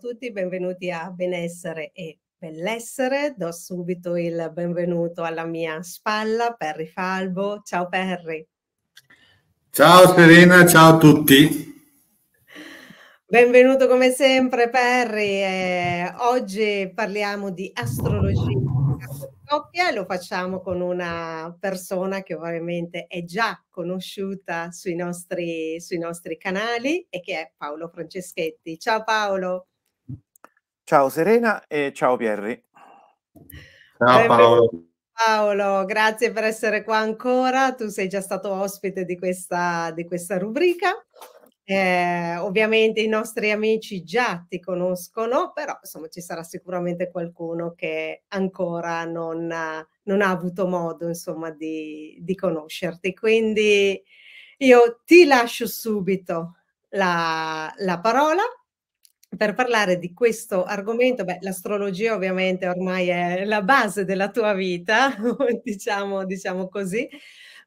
tutti, benvenuti a Benessere e Bellessere. Do subito il benvenuto alla mia spalla, Perry Falbo. Ciao Perry. Ciao Serena, ciao a tutti. Benvenuto come sempre Perry. Eh, oggi parliamo di astrologia coppia lo facciamo con una persona che ovviamente è già conosciuta sui nostri, sui nostri canali e che è Paolo Franceschetti. Ciao Paolo. Ciao Serena e ciao Pierri. Ciao eh, Paolo. Paolo, grazie per essere qua ancora. Tu sei già stato ospite di questa, di questa rubrica. Eh, ovviamente i nostri amici già ti conoscono, però insomma ci sarà sicuramente qualcuno che ancora non ha, non ha avuto modo insomma di, di, conoscerti. Quindi io ti lascio subito la, la parola per parlare di questo argomento, beh, l'astrologia ovviamente ormai è la base della tua vita, diciamo, diciamo così,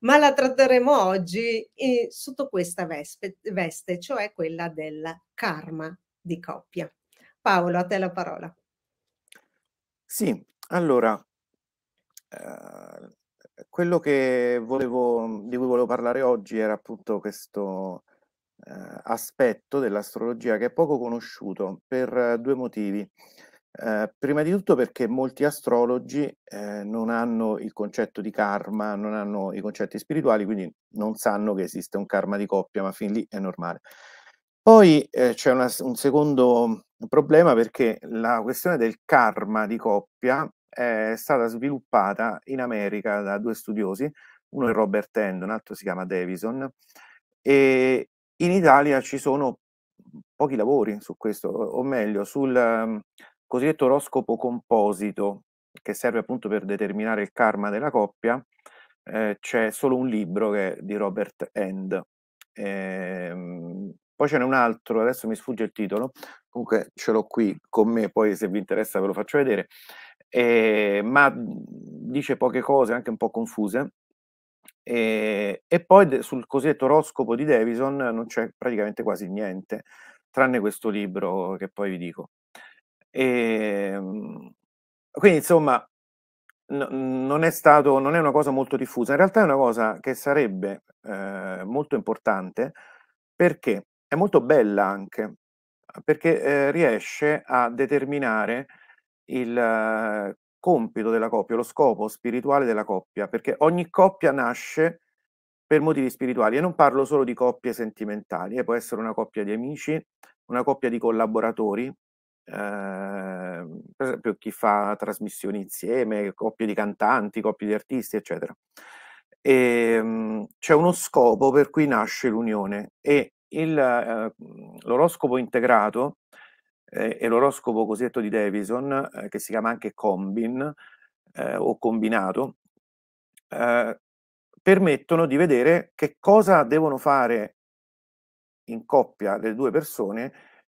ma la tratteremo oggi eh, sotto questa vespe, veste, cioè quella del karma di coppia. Paolo, a te la parola. Sì, allora, eh, quello che volevo, di cui volevo parlare oggi era appunto questo eh, aspetto dell'astrologia che è poco conosciuto per due motivi. Eh, prima di tutto perché molti astrologi eh, non hanno il concetto di karma, non hanno i concetti spirituali, quindi non sanno che esiste un karma di coppia, ma fin lì è normale. Poi eh, c'è una, un secondo problema perché la questione del karma di coppia è stata sviluppata in America da due studiosi, uno è Robert End, un altro si chiama Davison, e, in Italia ci sono pochi lavori su questo, o meglio, sul ehm, cosiddetto oroscopo composito, che serve appunto per determinare il karma della coppia, eh, c'è solo un libro che è di Robert End. Eh, poi ce n'è un altro, adesso mi sfugge il titolo, comunque ce l'ho qui con me, poi se vi interessa ve lo faccio vedere, eh, ma dice poche cose anche un po' confuse e, ehm, e poi sul cosiddetto oroscopo di Davison non c'è praticamente quasi niente, tranne questo libro che poi vi dico. E, ehm, quindi insomma, no, non, è stato, non è una cosa molto diffusa, in realtà è una cosa che sarebbe eh, molto importante perché è molto bella anche, perché eh, riesce a determinare il, compito della coppia, lo scopo spirituale della coppia, perché ogni coppia nasce per motivi spirituali e non parlo solo di coppie sentimentali, eh, può essere una coppia di amici, una coppia di collaboratori, eh, per esempio chi fa trasmissioni insieme, coppie di cantanti, coppie di artisti, eccetera. E, ehm, mh, c'è uno scopo per cui nasce l'unione e il, eh, mhmm, l'oroscopo integrato eh, è l'oroscopo cosiddetto di Davison, eh, che si chiama anche Combin eh, o combinato, eh, permettono di vedere che cosa devono fare in coppia le due persone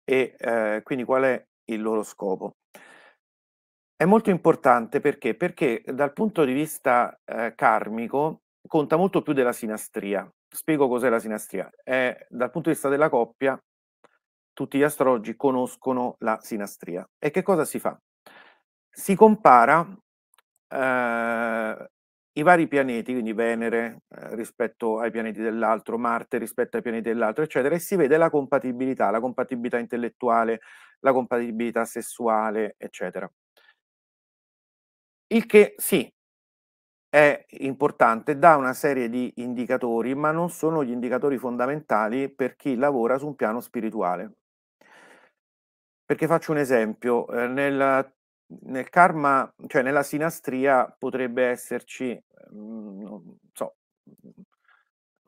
e eh, quindi qual è il loro scopo. È molto importante perché? Perché dal punto di vista eh, karmico conta molto più della sinastria. Spiego cos'è la sinastria. È, dal punto di vista della coppia tutti gli astrologi conoscono la sinastria. E che cosa si fa? Si compara eh, i vari pianeti, quindi Venere eh, rispetto ai pianeti dell'altro, Marte rispetto ai pianeti dell'altro, eccetera, e si vede la compatibilità, la compatibilità intellettuale, la compatibilità sessuale, eccetera. Il che sì, è importante, dà una serie di indicatori, ma non sono gli indicatori fondamentali per chi lavora su un piano spirituale. Perché faccio un esempio, eh, nel, nel, karma, cioè nella sinastria potrebbe esserci, mh, ehm, non so,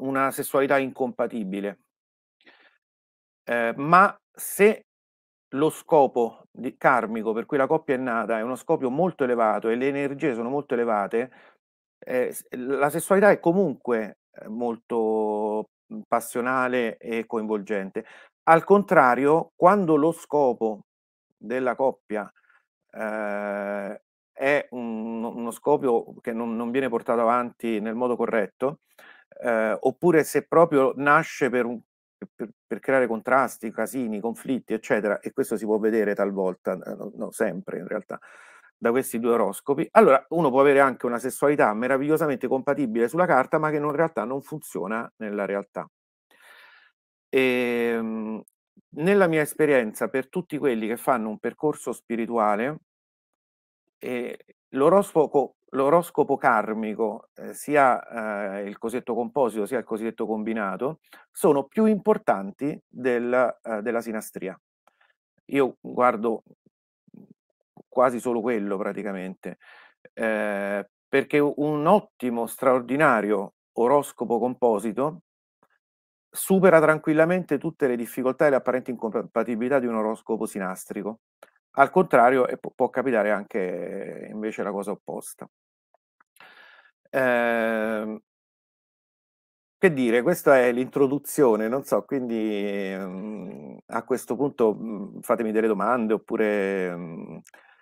una sessualità incompatibile. Eh, ma se lo scopo di, karmico per cui la coppia è nata è uno scopo molto elevato e le energie sono molto elevate, eh, la sessualità è comunque eh, molto mhmm, passionale e coinvolgente. Al contrario, quando lo scopo della coppia eh, è un, uno scopo che non, non, viene portato avanti nel modo corretto, eh, oppure se proprio nasce per, un, per, per, creare contrasti, casini, conflitti, eccetera, e questo si può vedere talvolta, eh, no, no, sempre in realtà, da questi due oroscopi, allora uno può avere anche una sessualità meravigliosamente compatibile sulla carta, ma che in realtà non funziona nella realtà. Ehm, nella mia esperienza, per tutti quelli che fanno un percorso spirituale, ehm, l'orosfoco l'oroscopo karmico, ehm, sia, ehm, il cosiddetto composito, sia il cosiddetto combinato, sono più importanti del ehm, della sinastria. Io guardo quasi solo quello praticamente, ehm, perché un ottimo, straordinario oroscopo composito supera tranquillamente tutte le difficoltà e le apparenti incompatibilità di un oroscopo sinastrico. Al contrario, può, può capitare anche eh, invece la cosa opposta. Eh, che dire, questa è l'introduzione, non so, quindi mh, mm, a questo punto mh, mm, fatemi delle domande oppure mh, mm,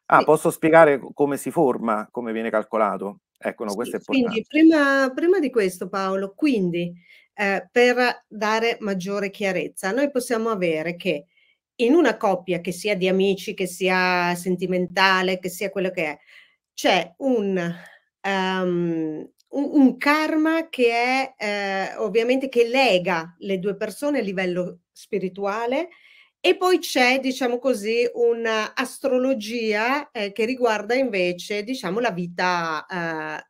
Ah, sì. posso spiegare come si forma, come viene calcolato? Ecco, no, sì, questo è importante. Quindi, prima, prima di questo, Paolo, quindi eh, per dare maggiore chiarezza, noi possiamo avere che in una coppia, che sia di amici, che sia sentimentale, che sia quello che è, c'è un, um, ehm, un, un karma che è eh, ovviamente che lega le due persone a livello spirituale e poi c'è, diciamo così, un'astrologia eh, che riguarda invece, diciamo, la vita, eh,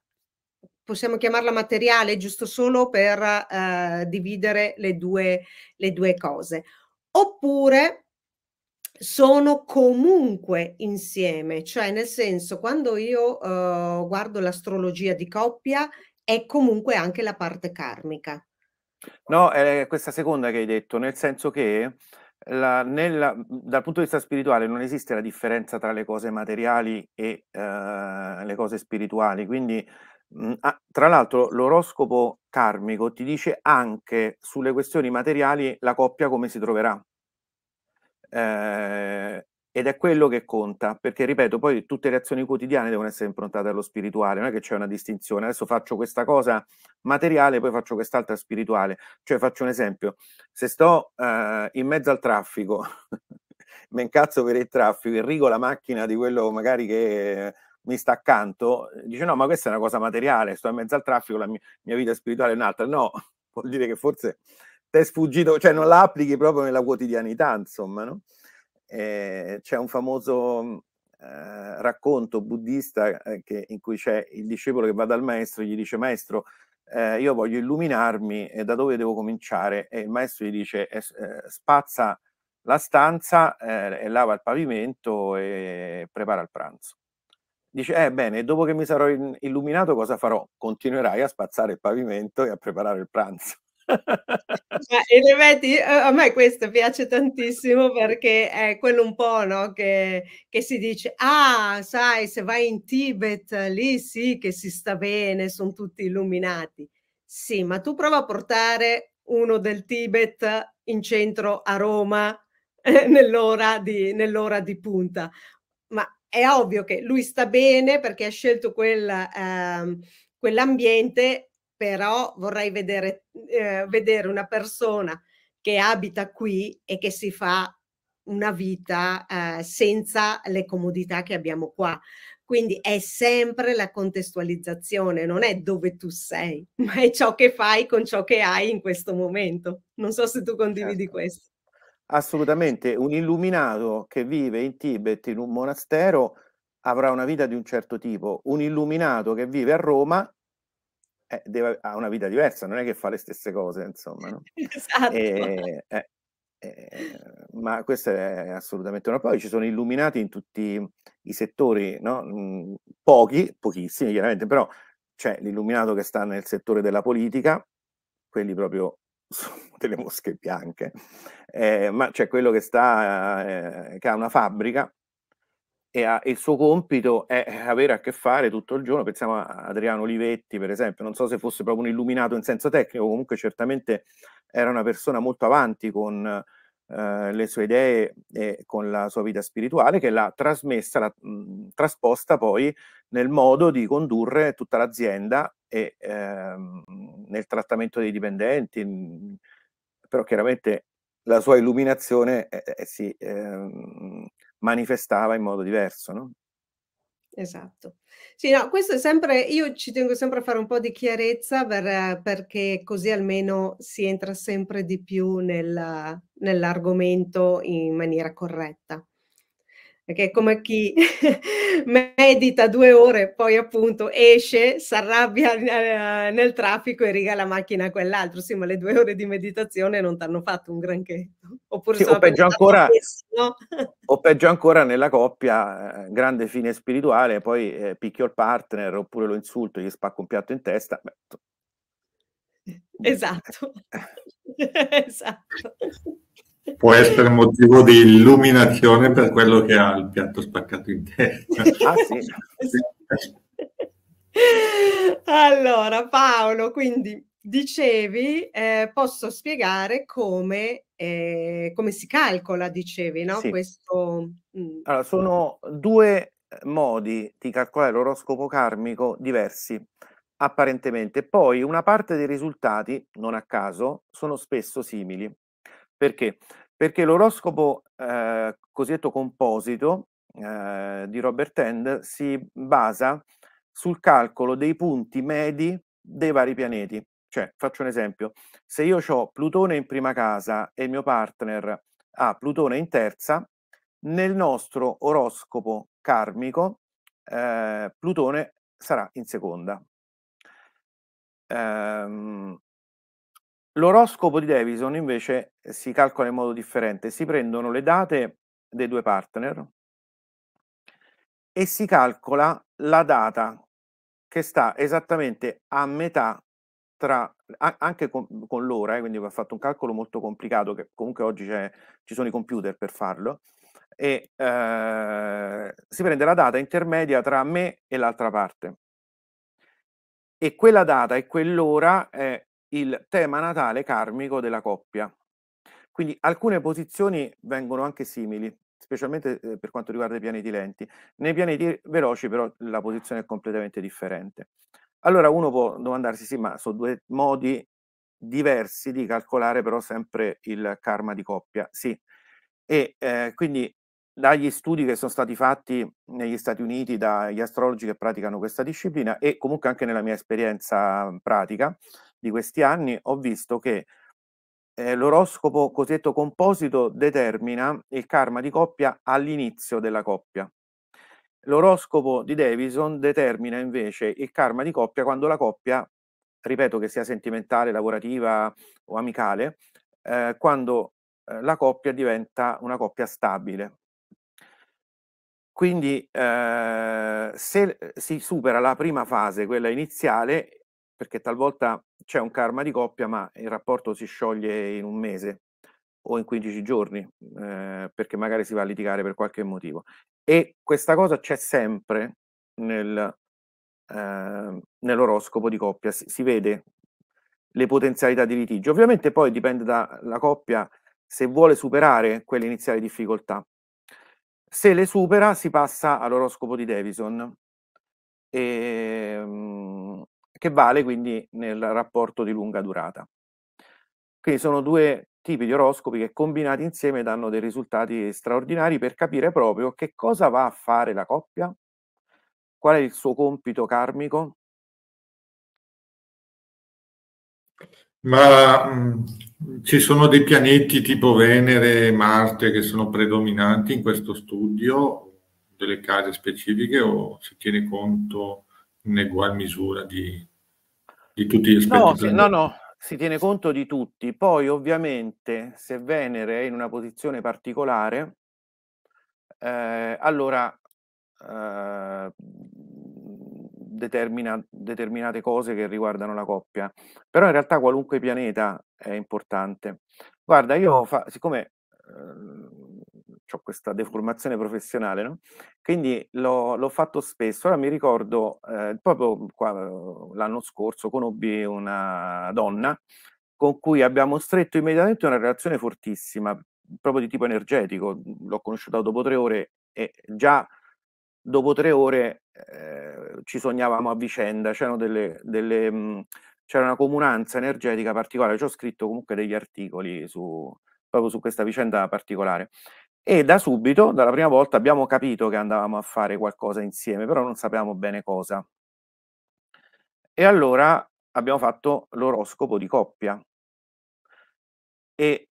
possiamo chiamarla materiale, giusto solo per eh, dividere le due, le due cose. Oppure sono comunque insieme, cioè nel senso quando io eh, guardo l'astrologia di coppia è comunque anche la parte karmica. No, è questa seconda che hai detto, nel senso che la, nella, dal punto di vista spirituale non esiste la differenza tra le cose materiali e eh, le cose spirituali, quindi mh, mm, ah, tra l'altro l'oroscopo karmico ti dice anche sulle questioni materiali la coppia come si troverà. Eh, ed è quello che conta, perché ripeto, poi tutte le azioni quotidiane devono essere improntate allo spirituale, non è che c'è una distinzione, adesso faccio questa cosa materiale, poi faccio quest'altra spirituale, cioè faccio un esempio, se sto eh, in mezzo al traffico, mi incazzo per il traffico, irrigo la macchina di quello magari che mi sta accanto, dice no, ma questa è una cosa materiale, sto in mezzo al traffico, la mia, mia vita spirituale è un'altra, no, vuol dire che forse ti è sfuggito, cioè non la applichi proprio nella quotidianità, insomma, no? eh, c'è un famoso mm, eh, racconto buddista eh, che, in cui c'è il discepolo che va dal maestro e gli dice maestro eh, io voglio illuminarmi e da dove devo cominciare e il maestro gli dice eh, spazza la stanza e lava il pavimento e prepara il pranzo dice, eh bene, dopo che mi sarò illuminato cosa farò? Continuerai a spazzare il pavimento e a preparare il pranzo. Ma in effetti eh, a me questo piace tantissimo perché è quello un po' no, che, che, si dice, ah sai se vai in Tibet lì sì che si sta bene, sono tutti illuminati. Sì, ma tu prova a portare uno del Tibet in centro a Roma eh, nell'ora di, nell di punta. Ma è ovvio che lui sta bene perché ha scelto quella... Eh, quell'ambiente però vorrei vedere, eh, ah. vedere una persona che abita qui e che si fa una vita eh, senza le comodità che abbiamo qua. Quindi è sempre la contestualizzazione, non è dove tu sei, ma è ciò che fai con ciò che hai in questo momento. Non so se tu condividi certo. questo. Assolutamente, un illuminato che vive in Tibet in un monastero avrà una vita di un certo tipo, un illuminato che vive a Roma eh, deve, ha una vita diversa, non è che fa le stesse cose, insomma. No? Esatto. E, eh, eh, eh, ma questo è assolutamente una. Poi ci sono illuminati in tutti i settori, no? Mm, pochi, pochissimi chiaramente, però c'è l'illuminato che sta nel settore della politica, quelli proprio delle mosche bianche, eh, ma c'è quello che sta, eh, che ha una fabbrica e, ha, il suo compito è eh, avere a che fare tutto il giorno, pensiamo a Adriano Olivetti per esempio, non so se fosse proprio un illuminato in senso tecnico, comunque certamente era una persona molto avanti con eh, le sue idee e con la sua vita spirituale che l'ha trasmessa, l'ha mh, mm, trasposta poi nel modo di condurre tutta l'azienda e ehm, nel trattamento dei dipendenti, mh, mm, però chiaramente la sua illuminazione eh, eh, si, ehm, manifestava in modo diverso, no? Esatto. Sì, no, questo è sempre, io ci tengo sempre a fare un po' di chiarezza per, perché così almeno si entra sempre di più nel, nell'argomento in maniera corretta perché è come chi medita due ore poi appunto esce, si arrabbia eh, nel traffico e riga la macchina a quell'altro, sì ma le due ore di meditazione non ti hanno fatto un granché. Oppure sì, o, peggio ancora, o peggio ancora nella coppia, eh, grande fine spirituale, poi eh, picchio il partner oppure lo insulto, gli spacco un piatto in testa. Beh, Esatto. esatto può essere motivo di illuminazione per quello che ha il piatto spaccato in testa. Ah, allora, Paolo, quindi dicevi, eh, posso spiegare come, eh, come, si calcola, dicevi, no? Sì. Questo... Mm. Allora, sono due modi di calcolare l'oroscopo karmico diversi apparentemente. Poi una parte dei risultati, non a caso, sono spesso simili. Perché? Perché l'oroscopo eh, cosiddetto composito eh, di Robert End si basa sul calcolo dei punti medi dei vari pianeti. Cioè, faccio un esempio, se io ho Plutone in prima casa e il mio partner ha Plutone in terza, nel nostro oroscopo karmico eh, Plutone sarà in seconda. Ehm, L'oroscopo di Davison invece si calcola in modo differente, si prendono le date dei due partner e si calcola la data che sta esattamente a metà tra anche con, con l'ora, eh, quindi va fatto un calcolo molto complicato che comunque oggi ci sono i computer per farlo e eh, si prende la data intermedia tra me e l'altra parte. E quella data e quell'ora è il tema natale karmico della coppia. Quindi alcune posizioni vengono anche simili, specialmente ehm, per quanto riguarda i pianeti lenti. Nei pianeti veloci però la posizione è completamente differente. Allora uno può domandarsi, sì, ma sono due modi diversi di calcolare però sempre il karma di coppia. Sì, e eh, quindi dagli studi che sono stati fatti negli Stati Uniti dagli astrologi che praticano questa disciplina e comunque anche nella mia esperienza pratica, di questi anni, ho visto che eh, l'oroscopo cosiddetto composito determina il karma di coppia all'inizio della coppia. L'oroscopo di Davison determina invece il karma di coppia quando la coppia, ripeto che sia sentimentale, lavorativa o amicale, eh, quando eh, la coppia diventa una coppia stabile. Quindi eh, se si supera la prima fase, quella iniziale, perché talvolta c'è un karma di coppia, ma il rapporto si scioglie in un mese o in 15 giorni, eh, perché magari si va a litigare per qualche motivo. E questa cosa c'è sempre nel, eh, nell'oroscopo di coppia, si, si, vede le potenzialità di litigio. Ovviamente poi dipende dalla coppia se vuole superare quelle iniziali difficoltà. Se le supera si passa all'oroscopo di Davison. E, ehm, che vale quindi nel rapporto di lunga durata. Quindi sono due tipi di oroscopi che combinati insieme danno dei risultati straordinari per capire proprio che cosa va a fare la coppia, qual è il suo compito karmico. Ma mh, mhmm, ci sono dei pianeti tipo Venere e Marte che sono predominanti in questo studio, delle case specifiche o si tiene conto in egual misura di, di tutti gli aspetti. No, se, no, no, si tiene conto di tutti. Poi ovviamente se Venere è in una posizione particolare, eh, allora eh, determina determinate cose che riguardano la coppia. Però in realtà qualunque pianeta è importante. Guarda, io fa, siccome eh, ho questa deformazione professionale, no? quindi l'ho, l'ho, fatto spesso. Ora mi ricordo, eh, proprio qua, l'anno scorso conobbi una donna con cui abbiamo stretto immediatamente una relazione fortissima, proprio di tipo energetico. L'ho conosciuta dopo tre ore e già dopo tre ore eh, ci sognavamo a vicenda, c'erano delle, delle, mh, mm, c'era una comunanza energetica particolare. Ci ho scritto comunque degli articoli su, proprio su questa vicenda particolare. E da subito, dalla prima volta, abbiamo capito che andavamo a fare qualcosa insieme, però non sapevamo bene cosa. E allora abbiamo fatto l'oroscopo di coppia. E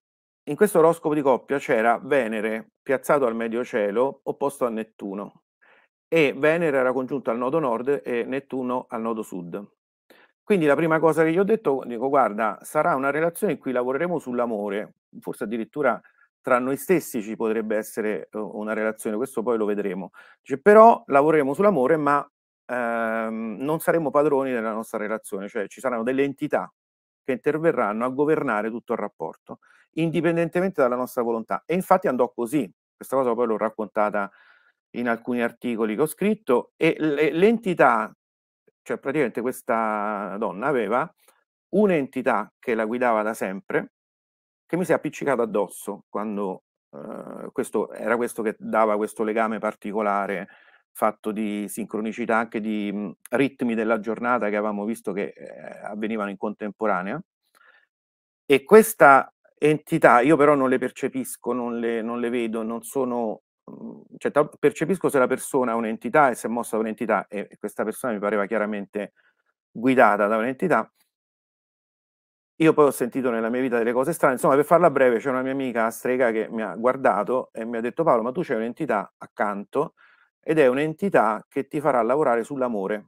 in questo oroscopo di coppia c'era Venere piazzato al medio cielo, opposto a Nettuno. E Venere era congiunto al nodo nord e Nettuno al nodo sud. Quindi la prima cosa che gli ho detto, dico guarda, sarà una relazione in cui lavoreremo sull'amore, forse addirittura tra noi stessi ci potrebbe essere una relazione, questo poi lo vedremo. Dice, però lavoreremo sull'amore, ma ehm, non saremo padroni della nostra relazione, cioè ci saranno delle entità che interverranno a governare tutto il rapporto, indipendentemente dalla nostra volontà. E infatti andò così, questa cosa poi l'ho raccontata in alcuni articoli che ho scritto, e l'entità, cioè praticamente questa donna aveva un'entità che la guidava da sempre, che mi si è appiccicato addosso quando eh, questo, era questo che dava questo legame particolare fatto di sincronicità, anche di mh, mm, ritmi della giornata che avevamo visto che eh, avvenivano in contemporanea. E questa entità, io però non le percepisco, non le, non le vedo, non sono, mm, cioè, percepisco se la persona è un'entità e si è mossa da un'entità, e questa persona mi pareva chiaramente guidata da un'entità, io poi ho sentito nella mia vita delle cose strane, insomma per farla breve c'è una mia amica strega che mi ha guardato e mi ha detto Paolo ma tu c'è un'entità accanto ed è un'entità che ti farà lavorare sull'amore.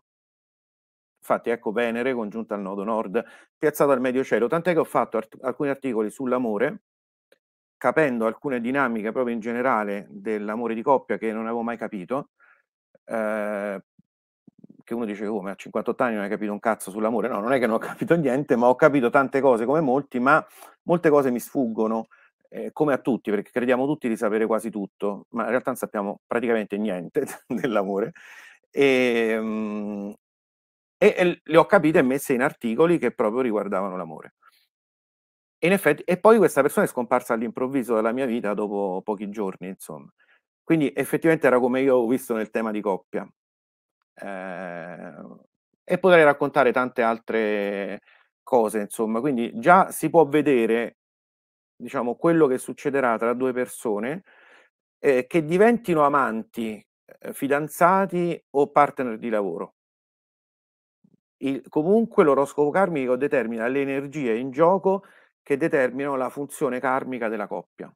Infatti ecco Venere congiunta al nodo nord, piazzata al medio cielo, tant'è che ho fatto art- alcuni articoli sull'amore, capendo alcune dinamiche proprio in generale dell'amore di coppia che non avevo mai capito, eh, che uno dice, oh, ma a 58 anni non hai capito un cazzo sull'amore. No, non è che non ho capito niente, ma ho capito tante cose come molti, ma molte cose mi sfuggono, eh, come a tutti, perché crediamo tutti di sapere quasi tutto, ma in realtà non sappiamo praticamente niente dell'amore. E, ehm, e, e, le ho capite e messe in articoli che proprio riguardavano l'amore. E, in effetti, e poi questa persona è scomparsa all'improvviso dalla mia vita dopo pochi giorni, insomma. Quindi effettivamente era come io ho visto nel tema di coppia. Ehm, e potrei raccontare tante altre cose, insomma, quindi già si può vedere diciamo, quello che succederà tra due persone eh, che diventino amanti, eh, fidanzati o partner di lavoro. Il, comunque l'oroscopo karmico determina le energie in gioco che determinano la funzione karmica della coppia.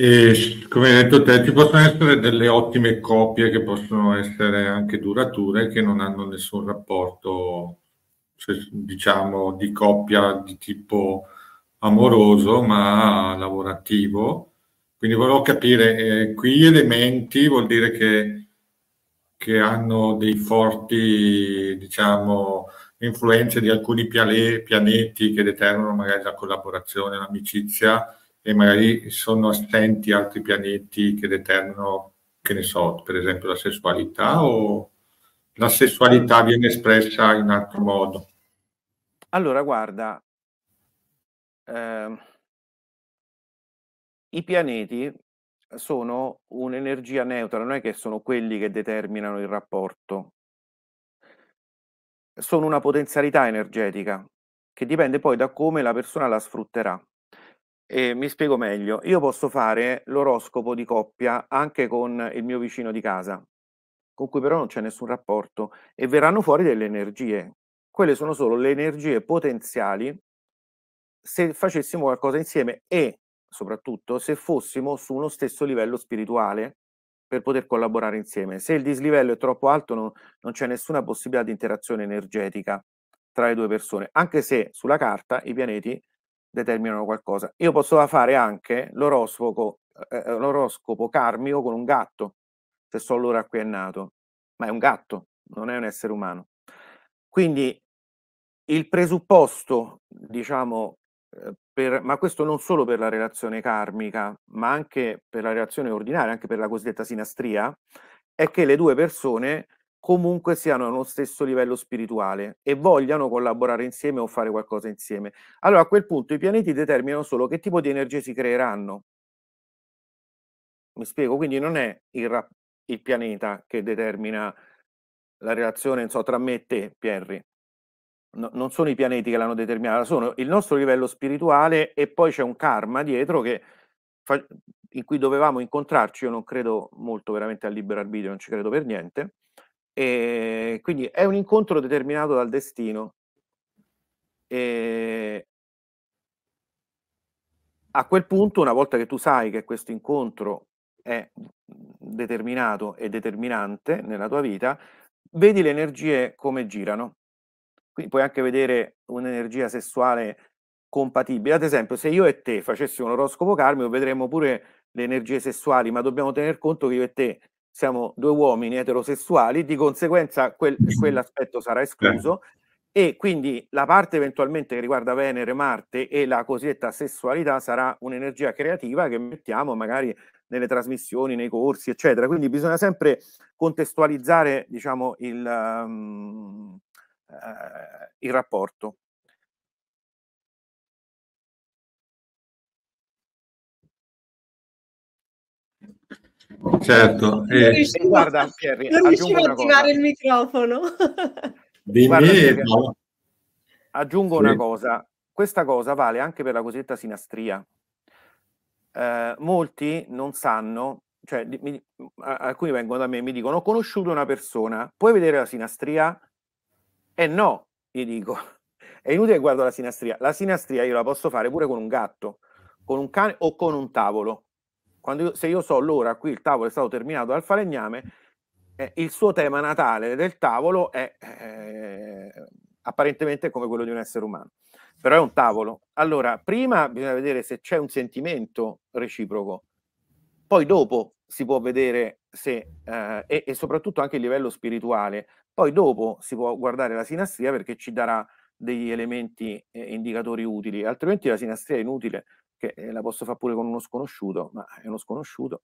E, come hai detto te, ci possono essere delle ottime coppie che possono essere anche durature, che non hanno nessun rapporto, diciamo, di coppia di tipo amoroso, ma lavorativo. Quindi volevo capire, eh, qui elementi vuol dire che, che hanno dei forti, diciamo, influenze di alcuni pianeti che determinano magari la collaborazione, l'amicizia, e magari sono assenti altri pianeti che determinano, che ne so, per esempio la sessualità o la sessualità viene espressa in altro modo? Allora, guarda, eh, i pianeti sono un'energia neutra, non è che sono quelli che determinano il rapporto, sono una potenzialità energetica che dipende poi da come la persona la sfrutterà. E mi spiego meglio, io posso fare l'oroscopo di coppia anche con il mio vicino di casa, con cui però non c'è nessun rapporto e verranno fuori delle energie. Quelle sono solo le energie potenziali se facessimo qualcosa insieme e soprattutto se fossimo su uno stesso livello spirituale per poter collaborare insieme. Se il dislivello è troppo alto non, non c'è nessuna possibilità di interazione energetica tra le due persone, anche se sulla carta i pianeti determinano qualcosa. Io posso fare anche l'oroscopo, eh, eh l'oroscopo carmico con un gatto, se so l'ora a cui è nato, ma è un gatto, non è un essere umano. Quindi il presupposto, diciamo, eh, per, ma questo non solo per la relazione karmica, ma anche per la relazione ordinaria, anche per la cosiddetta sinastria, è che le due persone comunque siano allo stesso livello spirituale e vogliano collaborare insieme o fare qualcosa insieme. Allora a quel punto i pianeti determinano solo che tipo di energie si creeranno. Mi spiego, quindi non è il, rap- il pianeta che determina la relazione so, tra me e te, Pierri. No, non sono i pianeti che l'hanno determinata, sono il nostro livello spirituale e poi c'è un karma dietro che fa- in cui dovevamo incontrarci, io non credo molto veramente al libero arbitrio, non ci credo per niente, e ehm, quindi è un incontro determinato dal destino. E ehm, a quel punto, una volta che tu sai che questo incontro è mhmm, determinato e determinante nella tua vita, vedi le energie come girano. Quindi puoi anche vedere un'energia sessuale compatibile. Ad esempio, se io e te facessimo oroscopo karmico, vedremmo pure le energie sessuali, ma dobbiamo tener conto che io e te siamo due uomini eterosessuali, di conseguenza quel, quell'aspetto sarà eh. escluso e quindi la parte eventualmente che riguarda Venere, Marte e la cosiddetta sessualità sarà un'energia creativa che mettiamo magari nelle trasmissioni, nei corsi, eccetera. Quindi bisogna sempre contestualizzare, diciamo, il, um, uh, il rapporto. Certo. Eh. Guarda, Pierri, non riuscivo a attivare il microfono. Guarda, no. aggiungo sì. una cosa. Questa cosa vale anche per la cosiddetta sinastria. Eh, molti non sanno, cioè mi, alcuni vengono da me e mi dicono ho conosciuto una persona, puoi vedere la sinastria? E eh no, gli dico, è inutile che guardo la sinastria. La sinastria io la posso fare pure con un gatto, con un cane o con un tavolo quando, se io so l'ora a cui il tavolo è stato terminato dal falegname, eh, il suo tema natale del tavolo è eh, apparentemente come quello di un essere umano, però è un tavolo. Allora, prima bisogna vedere se c'è un sentimento reciproco, poi dopo si può vedere se, eh, e, e, soprattutto anche il livello spirituale, poi dopo si può guardare la sinastria perché ci darà degli elementi eh, indicatori utili, altrimenti la sinastria è inutile che eh, la posso fare pure con uno sconosciuto, ma è uno sconosciuto.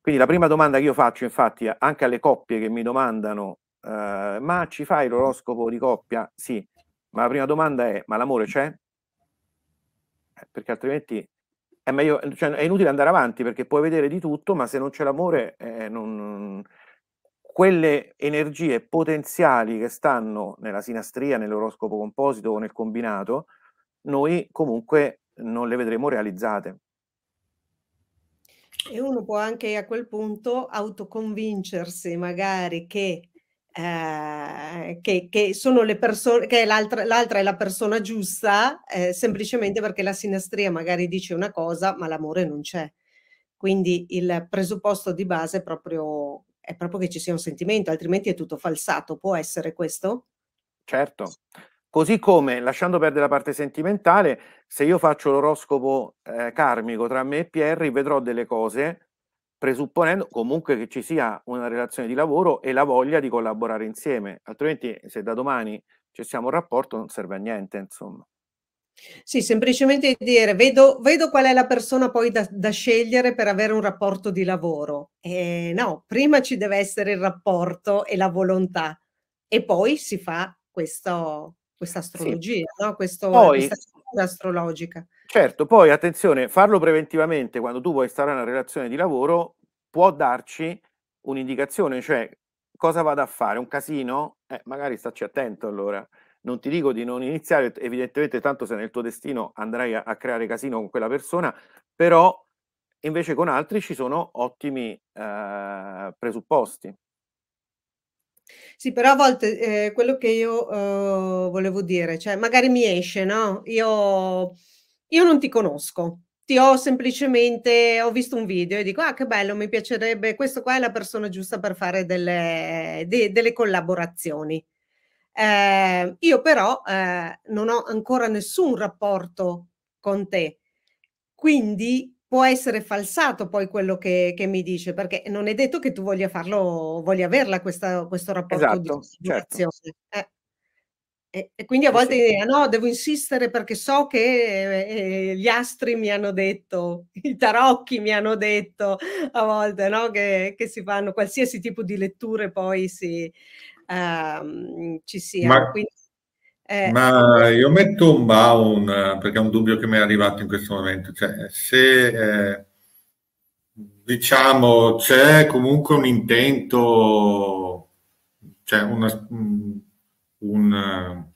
Quindi la prima domanda che io faccio, infatti, anche alle coppie che mi domandano, eh, ma ci fai l'oroscopo di coppia? Sì, ma la prima domanda è, ma l'amore c'è? Eh, perché altrimenti è, meglio, cioè, è inutile andare avanti perché puoi vedere di tutto, ma se non c'è l'amore, eh, non, quelle energie potenziali che stanno nella sinastria, nell'oroscopo composito o nel combinato, noi comunque non le vedremo realizzate. E uno può anche a quel punto autoconvincersi magari che, eh, che, che sono le persone, che l'altra, è la persona giusta, eh, semplicemente perché la sinastria magari dice una cosa, ma l'amore non c'è. Quindi il presupposto di base è proprio, è proprio che ci sia un sentimento, altrimenti è tutto falsato. Può essere questo? Certo, Così come, lasciando perdere la parte sentimentale, se io faccio l'oroscopo eh, karmico tra me e Pierri, vedrò delle cose, presupponendo comunque che ci sia una relazione di lavoro e la voglia di collaborare insieme, altrimenti se da domani cessiamo un rapporto non serve a niente, insomma. Sì, semplicemente dire, vedo, vedo, qual è la persona poi da, da, scegliere per avere un rapporto di lavoro. Eh, no, prima ci deve essere il rapporto e la volontà e poi si fa questo, questa astrologia, sì. no? Questo, poi, questa astrologica. Certo, poi attenzione, farlo preventivamente quando tu vuoi stare in una relazione di lavoro può darci un'indicazione, cioè cosa vado a fare? Un casino? Eh, magari staci attento allora. Non ti dico di non iniziare, evidentemente tanto se nel tuo destino andrai a, a creare casino con quella persona, però invece con altri ci sono ottimi eh, presupposti. Sì, però a volte eh, quello che io eh, volevo dire, cioè magari mi esce, no? Io, io non ti conosco, ti ho semplicemente, ho visto un video e dico, ah che bello, mi piacerebbe, questo qua è la persona giusta per fare delle, de, delle collaborazioni. Eh, io però eh, non ho ancora nessun rapporto con te, quindi può essere falsato poi quello che, che, mi dice, perché non è detto che tu voglia farlo, voglia averla questa, questo rapporto esatto, di situazione. Certo. Eh, e, e, quindi a volte sì. no, devo insistere perché so che eh, gli astri mi hanno detto, i tarocchi mi hanno detto a volte no, che, che si fanno qualsiasi tipo di letture poi si, ehm, ci sia. Ma, quindi, eh, Ma io metto un Baun perché è un dubbio che mi è arrivato in questo momento. Cioè, se eh, diciamo c'è comunque un intento, cioè una, mm, una,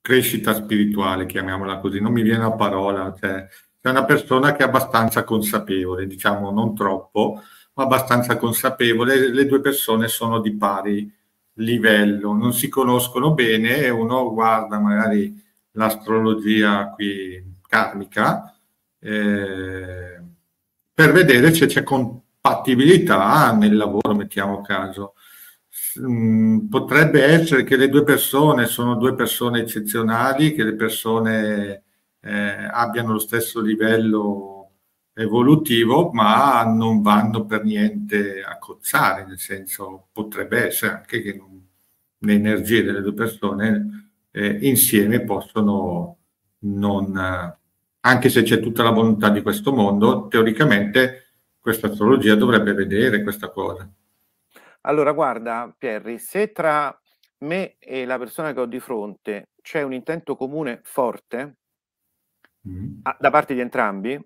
crescita spirituale, chiamiamola così, non mi viene la parola, cioè, c'è una persona che è abbastanza consapevole, diciamo non troppo, ma abbastanza consapevole, le due persone sono di pari livello, non si conoscono bene e uno guarda magari l'astrologia qui karmica eh, per vedere se c'è compatibilità nel lavoro, mettiamo caso. Mm, potrebbe essere che le due persone sono due persone eccezionali, che le persone eh, abbiano lo stesso livello evolutivo, ma non vanno per niente a cozzare, nel senso potrebbe essere anche che non, le energie delle due persone eh, insieme possono non, anche se c'è tutta la volontà di questo mondo, teoricamente questa astrologia dovrebbe vedere questa cosa. Allora, guarda, Pierri, se tra me e la persona che ho di fronte c'è un intento comune forte mm. a, da parte di entrambi,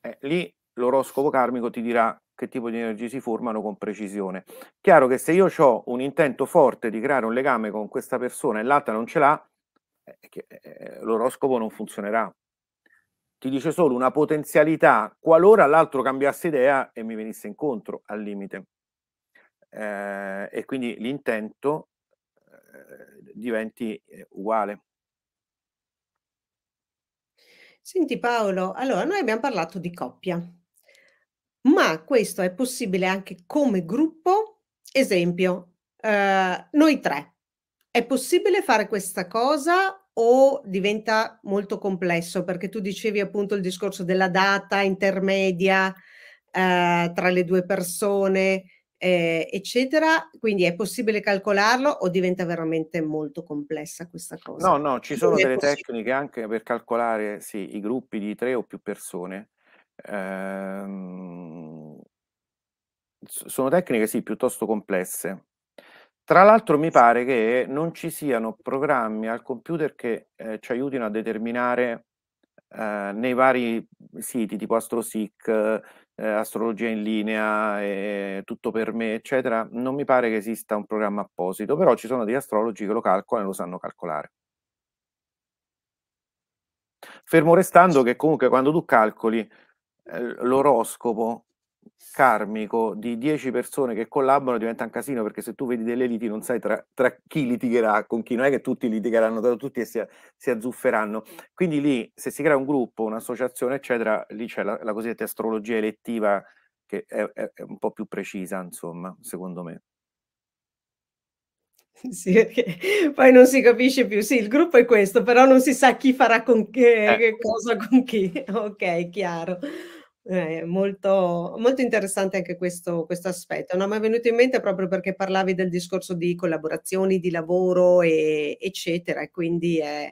eh, lì l'oroscopo karmico ti dirà che tipo di energie si formano con precisione. Chiaro che se io ho un intento forte di creare un legame con questa persona e l'altra non ce l'ha, eh, eh, eh, l'oroscopo non funzionerà. Ti dice solo una potenzialità qualora l'altro cambiasse idea e mi venisse incontro al limite. Eh, e quindi l'intento eh, diventi uguale. Senti Paolo, allora noi abbiamo parlato di coppia, ma questo è possibile anche come gruppo. Esempio, eh, noi tre. È possibile fare questa cosa o diventa molto complesso? Perché tu dicevi appunto il discorso della data intermedia eh, tra le due persone eh, eccetera, quindi è possibile calcolarlo o diventa veramente molto complessa questa cosa? No, no, ci sono delle possibile. tecniche anche per calcolare sì, i gruppi di tre o più persone. Ehm, sono tecniche sì, piuttosto complesse. Tra l'altro mi pare che non ci siano programmi al computer che eh, ci aiutino a determinare eh, nei vari siti tipo AstroSeq, eh, astrologia in linea, eh, tutto per me, eccetera, non mi pare che esista un programma apposito, però ci sono degli astrologi che lo calcolano e lo sanno calcolare. Fermo restando che comunque quando tu calcoli eh, l'oroscopo karmico di 10 persone che collaborano diventa un casino perché se tu vedi delle liti non sai tra, tra chi litigherà con chi, non è che tutti litigheranno tra tutti e si, si, azzufferanno. Quindi lì se si crea un gruppo, un'associazione, eccetera, lì c'è la, la cosiddetta astrologia elettiva che è, è, è un po' più precisa, insomma, secondo me. Sì, perché poi non si capisce più. Sì, il gruppo è questo, però non si sa chi farà con che, eh. cosa con chi. Ok, chiaro. Eh, molto, molto, interessante anche questo, questo aspetto. No, mi è venuto in mente proprio perché parlavi del discorso di collaborazioni, di lavoro, e, eccetera, e quindi è,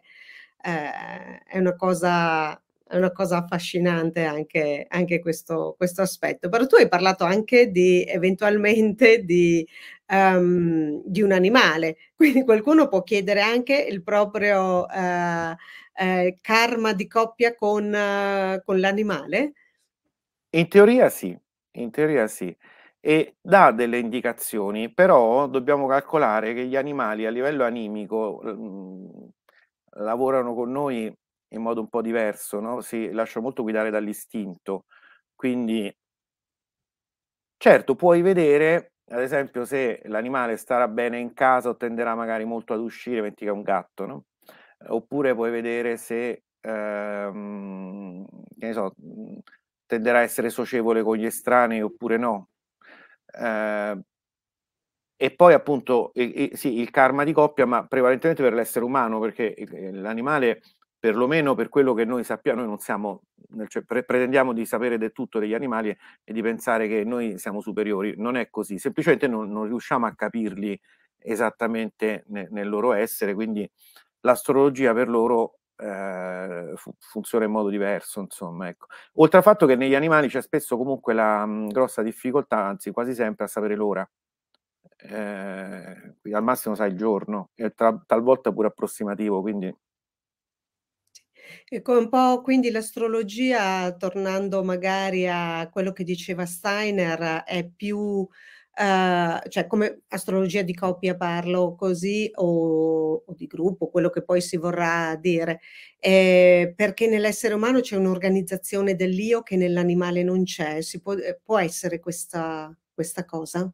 eh, è, una cosa, è, una cosa. affascinante anche, anche questo, questo, aspetto. Però tu hai parlato anche di eventualmente di, um, di un animale, quindi qualcuno può chiedere anche il proprio uh, uh, karma di coppia con, uh, con l'animale? In teoria sì, in teoria sì. E dà delle indicazioni, però dobbiamo calcolare che gli animali a livello animico mh, mm, lavorano con noi in modo un po' diverso, no? si lasciano molto guidare dall'istinto. Quindi, certo, puoi vedere, ad esempio, se l'animale starà bene in casa o tenderà magari molto ad uscire, metti che è un gatto, no? Oppure puoi vedere se, ehm, che ne so, mm, tenderà a essere socievole con gli estranei oppure no. Eh, e poi appunto e, e, sì, il karma di coppia, ma prevalentemente per l'essere umano, perché eh, l'animale, perlomeno per quello che noi sappiamo, noi non siamo, cioè, pre- pretendiamo di sapere del tutto degli animali e di pensare che noi siamo superiori. Non è così, semplicemente non, non riusciamo a capirli esattamente ne, nel loro essere, quindi l'astrologia per loro eh, funziona in modo diverso, insomma. Ecco. Oltre al fatto che negli animali c'è spesso comunque la mh, mm, grossa difficoltà, anzi quasi sempre, a sapere l'ora. Eh, al massimo sai il giorno, è tra- talvolta pure approssimativo, quindi Ecco, un po' quindi l'astrologia, tornando magari a quello che diceva Steiner, è più eh, cioè come astrologia di coppia parlo così o, o, di gruppo, quello che poi si vorrà dire, eh, perché nell'essere umano c'è un'organizzazione dell'io che nell'animale non c'è, si può, eh, può essere questa, questa cosa?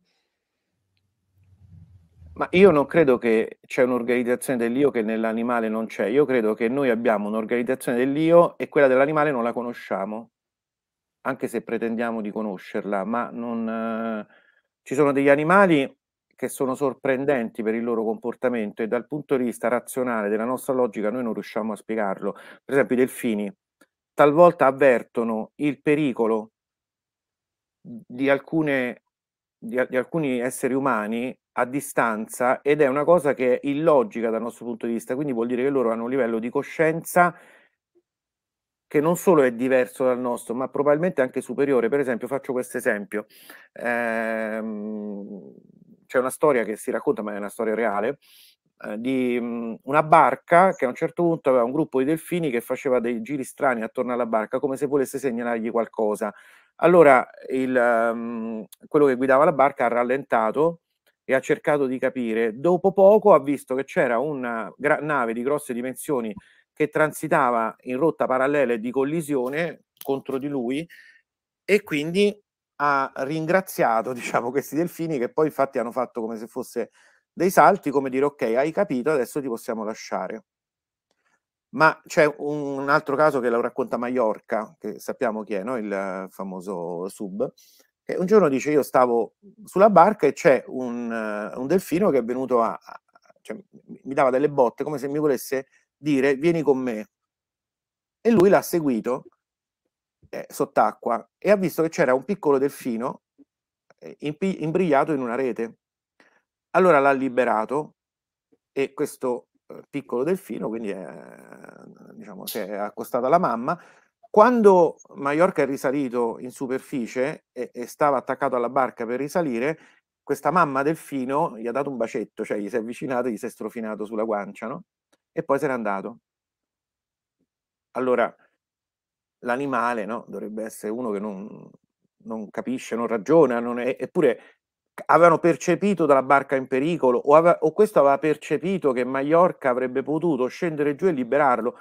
Ma io non credo che c'è un'organizzazione dell'io che nell'animale non c'è. Io credo che noi abbiamo un'organizzazione dell'io e quella dell'animale non la conosciamo, anche se pretendiamo di conoscerla, ma non, eh, ci sono degli animali che sono sorprendenti per il loro comportamento e dal punto di vista razionale della nostra logica noi non riusciamo a spiegarlo. Per esempio i delfini talvolta avvertono il pericolo di, alcune, di, di alcuni esseri umani a distanza ed è una cosa che è illogica dal nostro punto di vista, quindi vuol dire che loro hanno un livello di coscienza che non solo è diverso dal nostro, ma probabilmente anche superiore. Per esempio, faccio questo esempio. Ehm, c'è una storia che si racconta, ma è una storia reale, eh, di mh, una barca che a un certo punto aveva un gruppo di delfini che faceva dei giri strani attorno alla barca, come se volesse segnalargli qualcosa. Allora, il, um, quello che guidava la barca ha rallentato e ha cercato di capire. Dopo poco ha visto che c'era una gra- nave di grosse dimensioni che transitava in rotta parallela e di collisione contro di lui e quindi ha ringraziato diciamo, questi delfini che poi infatti hanno fatto come se fosse dei salti, come dire ok hai capito, adesso ti possiamo lasciare. Ma c'è un altro caso che lo racconta Maiorca, che sappiamo chi è, no? il famoso sub, e un giorno dice io stavo sulla barca e c'è un, un delfino che è venuto a, cioè, mi dava delle botte come se mi volesse dire vieni con me. E lui l'ha seguito eh, sott'acqua e ha visto che c'era un piccolo delfino eh, imbrigliato in una rete. Allora l'ha liberato e questo eh, piccolo delfino, quindi diciamo, si è accostato alla mamma. Quando Mallorca è risalito in superficie e, e stava attaccato alla barca per risalire, questa mamma delfino gli ha dato un bacetto, cioè gli si è avvicinato e gli si è strofinato sulla guancia, no? e poi se n'è andato. Allora, l'animale no? dovrebbe essere uno che non, non capisce, non ragiona, non è, eppure avevano percepito dalla barca in pericolo o, aveva, o, questo aveva percepito che Mallorca avrebbe potuto scendere giù e liberarlo.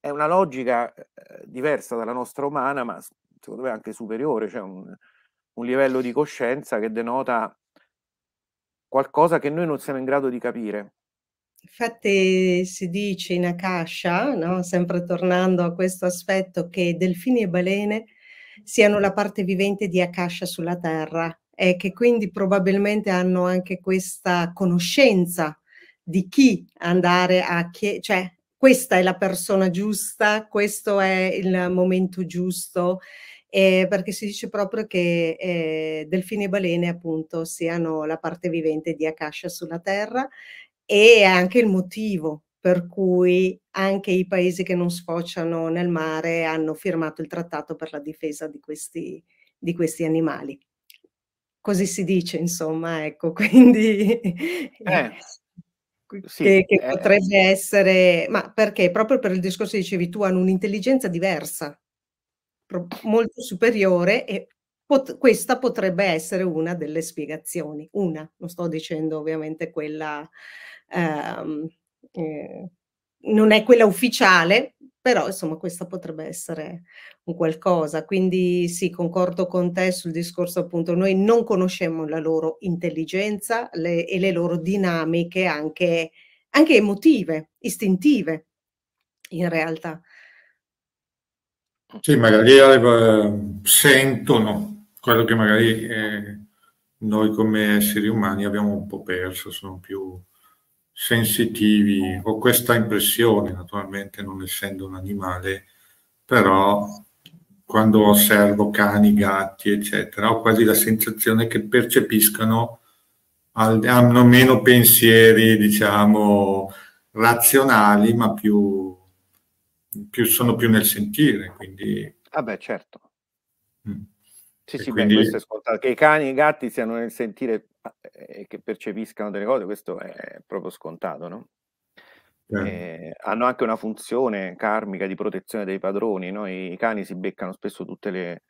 È una logica eh, diversa dalla nostra umana, ma secondo me anche superiore, cioè un, un livello di coscienza che denota qualcosa che noi non siamo in grado di capire. Infatti si dice in Akasha, no? sempre tornando a questo aspetto, che delfini e balene siano la parte vivente di Akasha sulla Terra e che quindi probabilmente hanno anche questa conoscenza di chi andare a chiedere, cioè questa è la persona giusta, questo è il momento giusto, eh, perché si dice proprio che eh, delfini e balene appunto siano la parte vivente di Akasha sulla Terra e è anche il motivo per cui anche i paesi che non sfociano nel mare hanno firmato il trattato per la difesa di questi, di questi animali. Così si dice, insomma, ecco, quindi... Eh. Sì, che, che eh, potrebbe essere, ma perché? Proprio per il discorso che dicevi tu, hanno un'intelligenza diversa, molto superiore e pot questa potrebbe essere una delle spiegazioni, una, non sto dicendo ovviamente quella Ehm, eh, non è quella ufficiale, però insomma questa potrebbe essere un qualcosa. Quindi sì, concordo con te sul discorso appunto, noi non conosciamo la loro intelligenza le, e le loro dinamiche anche, anche emotive, istintive in realtà. Sì, magari ehm, sentono quello che magari eh, noi come esseri umani abbiamo un po' perso, sono più sensitivi, ho questa impressione, naturalmente non essendo un animale, però quando osservo cani, gatti, eccetera, ho quasi la sensazione che percepiscano, hanno meno pensieri, diciamo, razionali, ma più, più sono più nel sentire. Quindi... Ah beh, certo. Mm. Sì, e sì, quindi... beh, questo è scontato, che i cani e i gatti siano nel sentire e eh, che percepiscano delle cose, questo è proprio scontato, no? Certo. Eh, hanno anche una funzione karmica di protezione dei padroni. No? I cani si beccano spesso tutte le,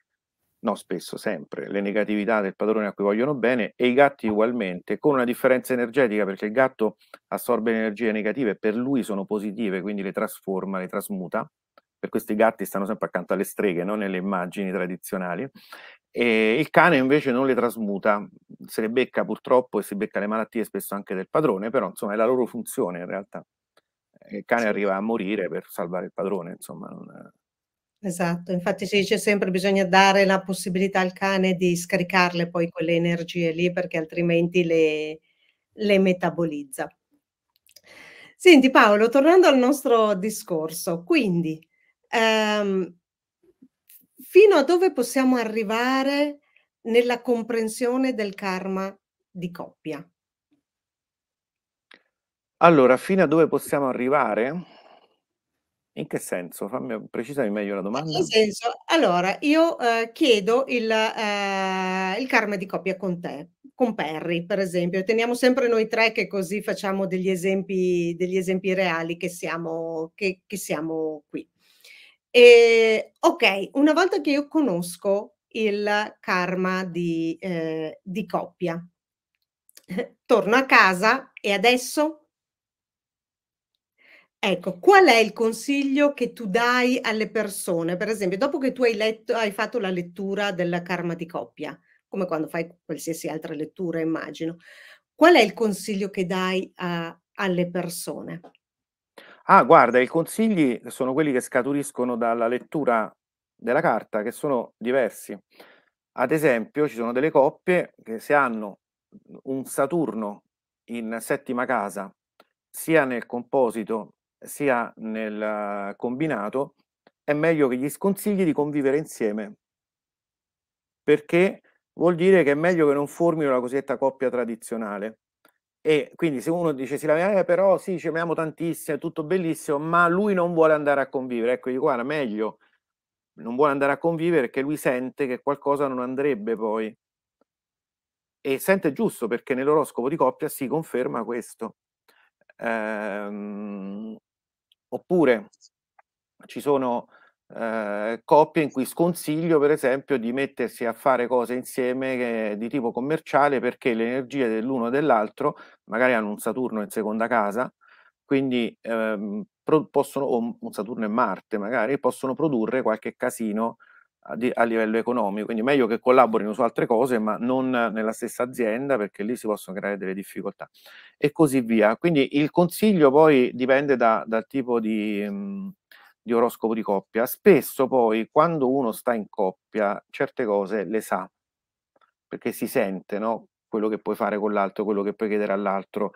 no, spesso, sempre le negatività del padrone a cui vogliono bene, e i gatti ugualmente, con una differenza energetica, perché il gatto assorbe le energie negative, per lui sono positive, quindi le trasforma, le trasmuta, per questo i gatti stanno sempre accanto alle streghe, non nelle immagini tradizionali. E il cane invece non le trasmuta, se le becca purtroppo e si becca le malattie spesso anche del padrone, però insomma è la loro funzione in realtà. Eh, il cane sì. arriva a morire per salvare il padrone, insomma. È... Esatto, infatti si dice sempre bisogna dare la possibilità al cane di scaricarle poi quelle energie lì perché altrimenti le, le metabolizza. Senti Paolo, tornando al nostro discorso, quindi ehm, fino a dove possiamo arrivare nella comprensione del karma di coppia? Allora, fino a dove possiamo arrivare? In che senso? Fammi precisare meglio la domanda. In che senso? Allora, io eh, chiedo il, eh, il karma di coppia con te, con Perry, per esempio. Teniamo sempre noi tre che così facciamo degli esempi, degli esempi reali che siamo, che, che siamo qui. E, ehm, ok, una volta che io conosco il karma di, eh, di coppia, eh, torno a casa e adesso? Ecco, qual è il consiglio che tu dai alle persone? Per esempio, dopo che tu hai, letto, hai fatto la lettura del karma di coppia, come quando fai qualsiasi altra lettura, immagino, qual è il consiglio che dai a, alle persone? Ah, guarda, i consigli sono quelli che scaturiscono dalla lettura della carta, che sono diversi. Ad esempio, ci sono delle coppie che se hanno un Saturno in settima casa, sia nel composito sia nel eh, combinato, è meglio che gli sconsigli di convivere insieme, perché vuol dire che è meglio che non formino la cosiddetta coppia tradizionale. E quindi se uno dice si lamenta, eh, però sì, ci amiamo tantissimo, è tutto bellissimo, ma lui non vuole andare a convivere, ecco, dico, guarda, meglio, non vuole andare a convivere perché lui sente che qualcosa non andrebbe poi. E sente giusto perché nell'oroscopo di coppia si conferma questo. Ehm, oppure ci sono eh, coppie in cui sconsiglio per esempio di mettersi a fare cose insieme che, di tipo commerciale perché le energie dell'uno e dell'altro magari hanno un Saturno in seconda casa, quindi ehm, pro- possono, o un Saturno e Marte magari, possono produrre qualche casino a, di- a, livello economico, quindi meglio che collaborino su altre cose ma non nella stessa azienda perché lì si possono creare delle difficoltà e così via. Quindi il consiglio poi dipende da, dal tipo di... Mh, mhmm, di oroscopo di coppia. Spesso poi quando uno sta in coppia certe cose le sa, perché si sente no? quello che puoi fare con l'altro, quello che puoi chiedere all'altro.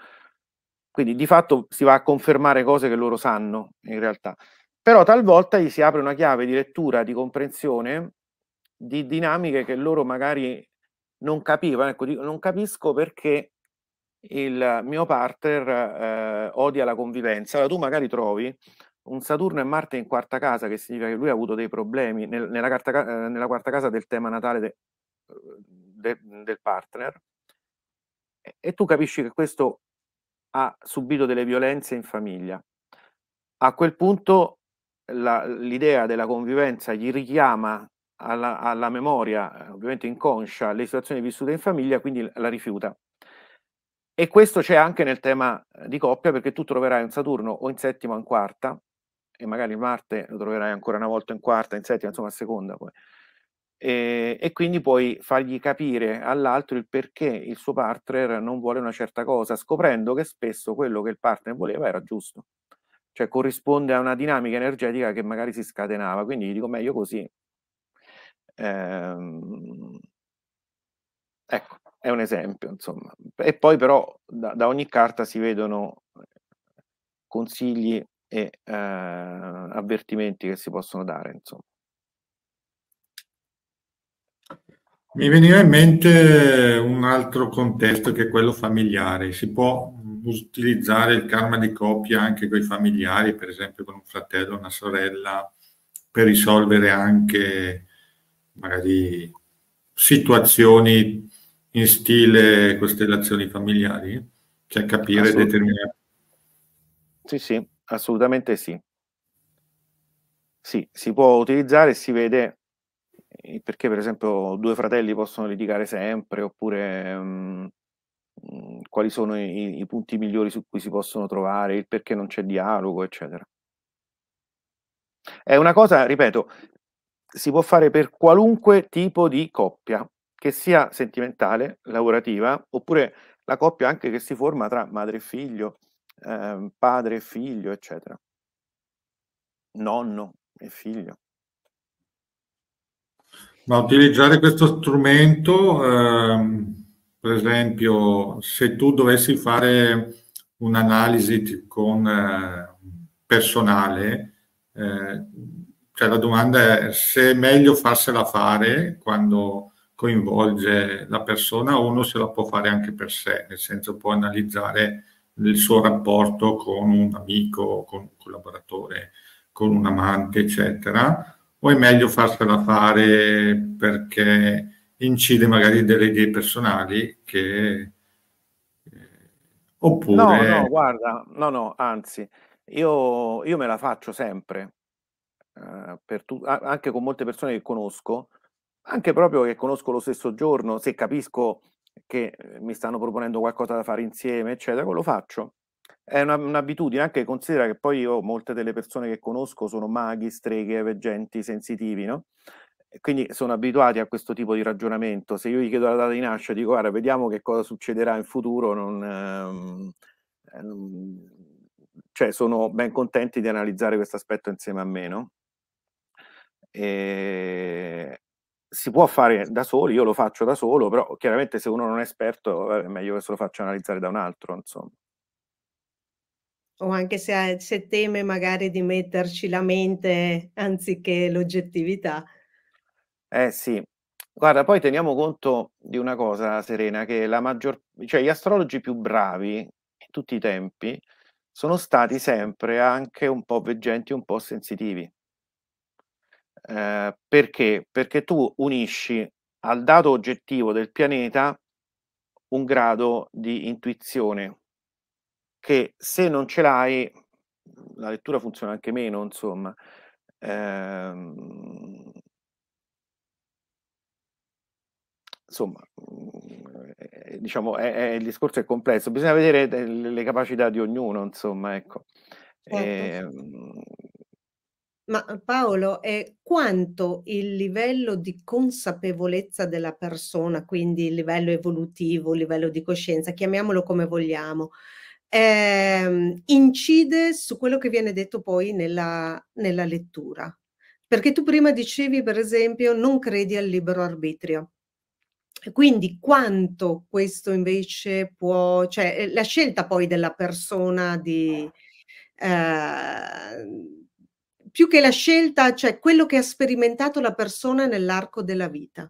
Quindi di fatto si va a confermare cose che loro sanno in realtà. Però talvolta gli si apre una chiave di lettura, di comprensione di dinamiche che loro magari non capivano. Ecco, non capisco perché il mio partner eh, odia la convivenza. Allora tu magari trovi un Saturno e Marte in quarta casa, che significa che lui ha avuto dei problemi nel, nella, carta, eh, nella, quarta casa del tema natale de, eh, de, del partner, e, e tu capisci che questo ha subito delle violenze in famiglia. A quel punto la, l'idea della convivenza gli richiama alla, alla, memoria, eh, ovviamente inconscia, le situazioni vissute in famiglia, quindi la rifiuta. E questo c'è anche nel tema di coppia, perché tu troverai un Saturno o in settima o in quarta, e magari Marte lo troverai ancora una volta in quarta, in settima, insomma a seconda poi. E, ehm, e, quindi puoi fargli capire all'altro il perché il suo partner non vuole una certa cosa, scoprendo che spesso quello che il partner voleva era giusto, cioè corrisponde a una dinamica energetica che magari si scatenava, quindi gli dico meglio così. Ehm, ecco, è un esempio, insomma. E poi però da, da ogni carta si vedono eh, consigli e eh, avvertimenti che si possono dare, insomma. Mi veniva in mente un altro contesto che è quello familiare. Si può mhmm, utilizzare il karma di coppia anche con i familiari, per esempio con un fratello, una sorella, per risolvere anche magari situazioni in stile costellazioni familiari, cioè capire determinate. Sì, sì, Assolutamente sì. Sì, si può utilizzare, e si vede eh, perché per esempio due fratelli possono litigare sempre oppure um, quali sono i, i, punti migliori su cui si possono trovare, il perché non c'è dialogo, eccetera. È una cosa, ripeto, si può fare per qualunque tipo di coppia, che sia sentimentale, lavorativa, oppure la coppia anche che si forma tra madre e figlio, eh, padre e figlio, eccetera. Nonno e figlio. Ma utilizzare questo strumento, ehm, per esempio, se tu dovessi fare un'analisi con eh, personale, eh, cioè la domanda è se è meglio farsela fare quando coinvolge la persona o uno se la può fare anche per sé, nel senso può analizzare il suo rapporto con un amico, con un collaboratore, con un amante, eccetera, o è meglio farsela fare perché incide magari delle idee personali che... Eh, oppure... No, no, guarda, no, no, anzi, io, io me la faccio sempre, eh, per tu, anche con molte persone che conosco, anche proprio che conosco lo stesso giorno, se capisco che ehm, mi stanno proponendo qualcosa da fare insieme, eccetera, lo faccio. È una, un'abitudine, anche considera che poi io molte delle persone che conosco sono maghi, streghe, veggenti, sensitivi, no? Quindi sono abituati a questo tipo di ragionamento. Se io gli chiedo la data di nascita, dico guarda, vediamo che cosa succederà in futuro, non, ehm, ehm, cioè sono ben contenti di analizzare questo aspetto insieme a me, no? E, si può fare da soli, io lo faccio da solo, però chiaramente se uno non è esperto è meglio che se lo faccio analizzare da un altro, insomma. O anche se, eh, se teme magari di metterci la mente anziché l'oggettività. Eh sì, Guarda, poi teniamo conto di una cosa, Serena, che la maggior, cioè gli astrologi più bravi in tutti i tempi sono stati sempre anche un po' veggenti, un po' sensitivi. Ehm, perché? Perché tu unisci al dato oggettivo del pianeta un grado di intuizione che se non ce l'hai, la lettura funziona anche meno, insomma. Ehm, insomma, eh, diciamo, è, è, il discorso è complesso, bisogna vedere le capacità di ognuno, insomma, ecco. Certo. E, ehm, ma Paolo, è eh, quanto il livello di consapevolezza della persona, quindi il livello evolutivo, il livello di coscienza, chiamiamolo come vogliamo, ehm, incide su quello che viene detto poi nella, nella lettura? Perché tu prima dicevi, per esempio, non credi al libero arbitrio. Quindi quanto questo invece può, cioè eh, la scelta poi della persona di... Eh, più che la scelta, cioè quello che ha sperimentato la persona nell'arco della vita.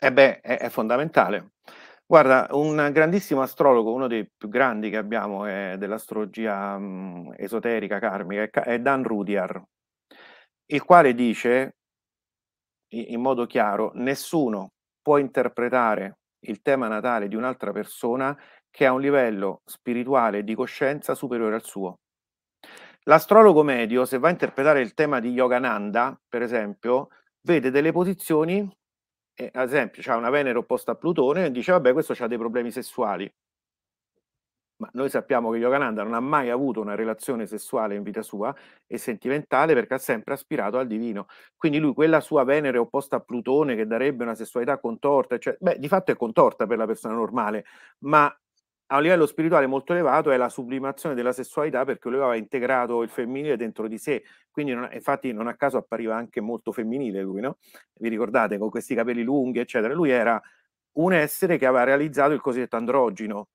Eh beh, è, è fondamentale. Guarda, un grandissimo astrologo, uno dei più grandi che abbiamo dell'astrologia mh, esoterica karmica, è Dan Rudiar, il quale dice in modo chiaro, nessuno può interpretare il tema natale di un'altra persona che ha un livello spirituale di coscienza superiore al suo. L'astrologo medio, se va a interpretare il tema di Yogananda, per esempio, vede delle posizioni, eh, ad esempio, c'è una Venere opposta a Plutone e dice, vabbè, questo ha dei problemi sessuali. Ma noi sappiamo che Yogananda non ha mai avuto una relazione sessuale in vita sua e sentimentale perché ha sempre aspirato al divino. Quindi lui, quella sua Venere opposta a Plutone che darebbe una sessualità contorta, cioè, beh, di fatto è contorta per la persona normale, ma a un livello spirituale molto elevato è la sublimazione della sessualità perché lui aveva integrato il femminile dentro di sé, quindi non, infatti non a caso appariva anche molto femminile lui, no? Vi ricordate con questi capelli lunghi, eccetera. Lui era un essere che aveva realizzato il cosiddetto androgeno.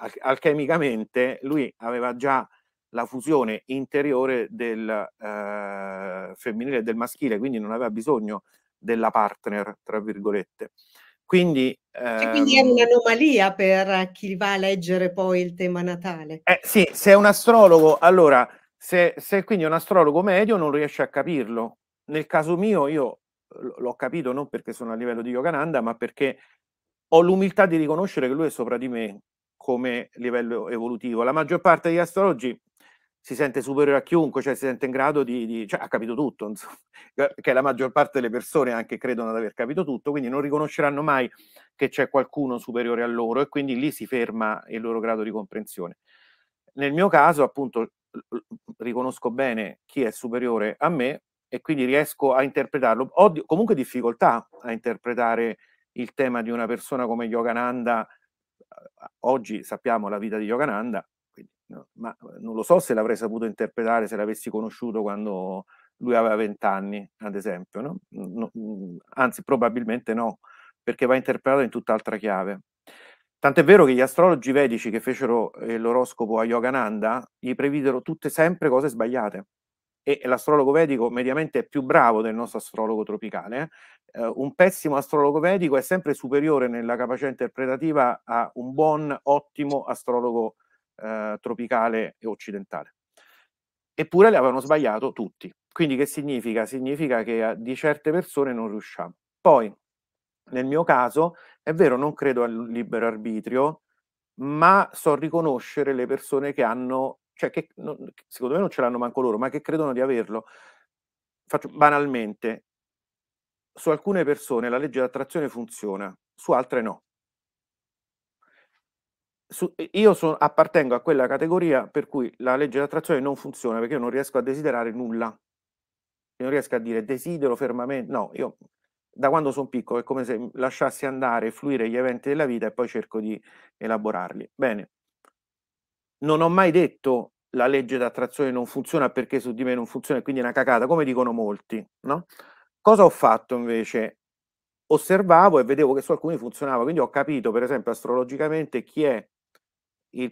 Al- alchemicamente lui aveva già la fusione interiore del eh, femminile e del maschile, quindi non aveva bisogno della partner, tra virgolette. Quindi, ehm... quindi è un'anomalia per chi va a leggere poi il tema natale. Eh, sì, se è un astrologo, allora, se, se quindi è un astrologo medio non riesce a capirlo. Nel caso mio io eh, l'ho capito non perché sono a livello di Yogananda, ma perché ho l'umiltà di riconoscere che lui è sopra di me come livello evolutivo. La maggior parte degli astrologi si sente superiore a chiunque, cioè si sente in grado di, di cioè, ha capito tutto, insomma, che la maggior parte delle persone anche credono ad aver capito tutto, quindi non riconosceranno mai che c'è qualcuno superiore a loro e quindi lì si ferma il loro grado di comprensione. Nel mio caso, appunto, riconosco bene chi è superiore a me e quindi riesco a interpretarlo. Ho comunque difficoltà a interpretare il tema di una persona come Yogananda. Oggi sappiamo la vita di Yogananda, ma uhm, non lo so se l'avrei saputo interpretare se l'avessi conosciuto quando lui aveva vent'anni, ad esempio, no? Mhmm, anzi probabilmente no, perché va interpretato in tutt'altra chiave. Tant'è vero che gli astrologi vedici che fecero eh, l'oroscopo a Yogananda gli previdero tutte sempre cose sbagliate. E l'astrologo vedico mediamente è più bravo del nostro astrologo tropicale. Eh, eh un pessimo astrologo vedico è sempre superiore nella capacità interpretativa a un buon, ottimo astrologo eh, tropicale e occidentale. Eppure le avevano sbagliato tutti. Quindi che significa? Significa che eh, di certe persone non riusciamo. Poi, nel mio caso, è vero, non credo al libero arbitrio, ma so riconoscere le persone che hanno, cioè che non, secondo me non ce l'hanno manco loro, ma che credono di averlo. Faccio banalmente, su alcune persone la legge d'attrazione funziona, su altre no su, io son, appartengo a quella categoria per cui la legge dell'attrazione non funziona perché io non riesco a desiderare nulla. Io non riesco a dire desidero fermamente. No, io da quando sono piccolo è come se lasciassi andare e fluire gli eventi della vita e poi cerco di elaborarli. Bene, non ho mai detto la legge d'attrazione non funziona perché su di me non funziona e quindi è una cacata, come dicono molti. No? Cosa ho fatto invece? Osservavo e vedevo che su alcuni funzionava, quindi ho capito per esempio astrologicamente chi è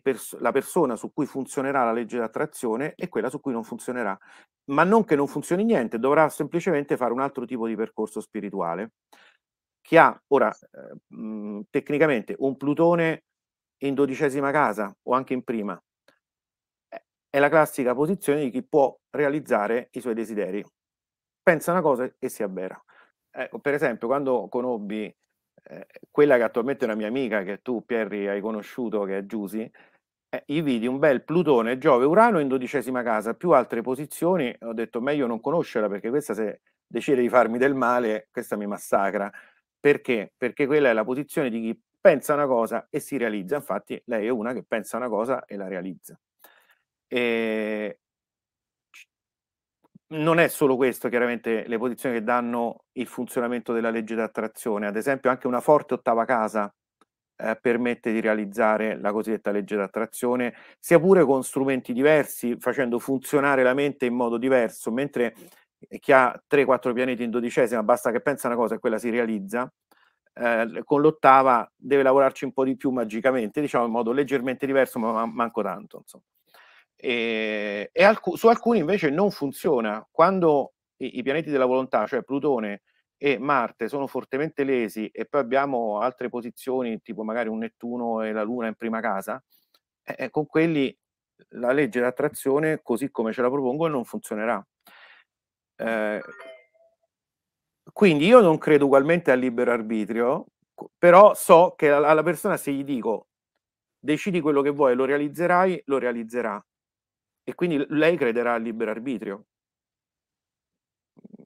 pers- la persona su cui funzionerà la legge d'attrazione e quella su cui non funzionerà. Ma non che non funzioni niente, dovrà semplicemente fare un altro tipo di percorso spirituale Chi ha ora eh, mh, mm, tecnicamente un Plutone in dodicesima casa o anche in prima. È la classica posizione di chi può realizzare i suoi desideri. Pensa una cosa e si avvera. Ecco, per esempio, quando conobbi eh, quella che attualmente è una mia amica, che tu Pierri hai conosciuto, che è Giusy, eh, gli vidi un bel Plutone, Giove, Urano in dodicesima casa, più altre posizioni, ho detto meglio non conoscerla perché questa se decide di farmi del male, questa mi massacra. Perché? Perché quella è la posizione di chi pensa una cosa e si realizza, infatti lei è una che pensa una cosa e la realizza. E non è solo questo, chiaramente, le posizioni che danno il funzionamento della legge d'attrazione. Ad esempio, anche una forte ottava casa eh, permette di realizzare la cosiddetta legge d'attrazione, sia pure con strumenti diversi, facendo funzionare la mente in modo diverso, mentre chi ha 3-4 pianeti in dodicesima, basta che pensa una cosa e quella si realizza. Eh, con l'ottava deve lavorarci un po' di più magicamente, diciamo in modo leggermente diverso, ma manco tanto. Insomma. Ehm, e, e alc- su alcuni invece non funziona. Quando i, i, pianeti della volontà, cioè Plutone e Marte, sono fortemente lesi e poi abbiamo altre posizioni, tipo magari un Nettuno e la Luna in prima casa, eh, eh con quelli la legge d'attrazione, così come ce la propongo, non funzionerà. Eh, quindi io non credo ugualmente al libero arbitrio, però so che alla persona se gli dico decidi quello che vuoi, lo realizzerai, lo realizzerà e quindi lei crederà al libero arbitrio.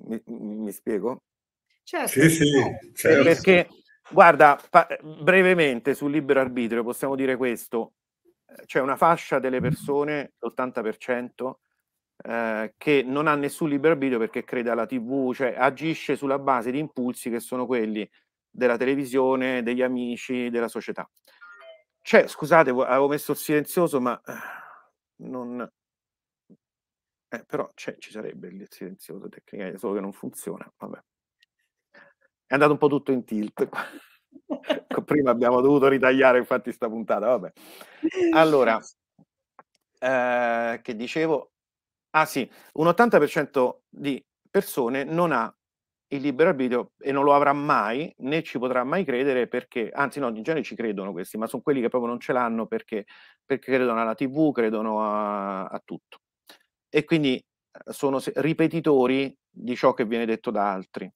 Mi, mi spiego? Certo. Sì, sì, certo. Perché, guarda, pa- brevemente sul libero arbitrio possiamo dire questo. C'è una fascia delle persone, l'80%, eh, che non ha nessun libero arbitrio perché crede alla TV, cioè agisce sulla base di impulsi che sono quelli della televisione, degli amici, della società. Cioè, scusate, avevo messo il silenzioso, ma eh, non, eh, però cioè, ci sarebbe il silenzioso tecnicamente, solo che non funziona. Vabbè. È andato un po' tutto in tilt. Prima abbiamo dovuto ritagliare infatti sta puntata. Vabbè. Allora, eh, che dicevo? Ah sì, un 80% di persone non ha il libero arbitrio e non lo avrà mai né ci potrà mai credere perché, anzi no, in genere ci credono questi, ma sono quelli che proprio non ce l'hanno perché, perché credono alla tv, credono a, a tutto e quindi eh, sono ripetitori di ciò che viene detto da altri.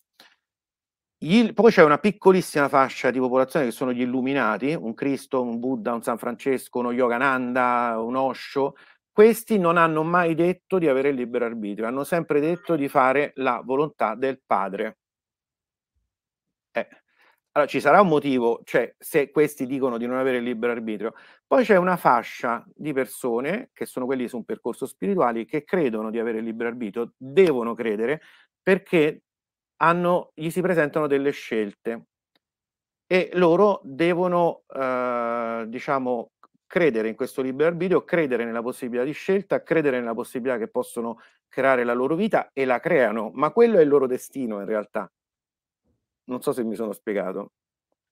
Gli, poi c'è una piccolissima fascia di popolazione che sono gli illuminati, un Cristo, un Buddha, un San Francesco, uno Yogananda, un Osho. Questi non hanno mai detto di avere il libero arbitrio, hanno sempre detto di fare la volontà del Padre. Eh. Allora ci sarà un motivo, cioè se questi dicono di non avere il libero arbitrio. Poi c'è una fascia di persone, che sono quelli su un percorso spirituale, che credono di avere il libero arbitrio, devono credere, perché hanno, gli si presentano delle scelte e loro devono, eh, diciamo, credere in questo libero arbitrio, credere nella possibilità di scelta, credere nella possibilità che possono creare la loro vita e la creano, ma quello è il loro destino in realtà. Non so se mi sono spiegato.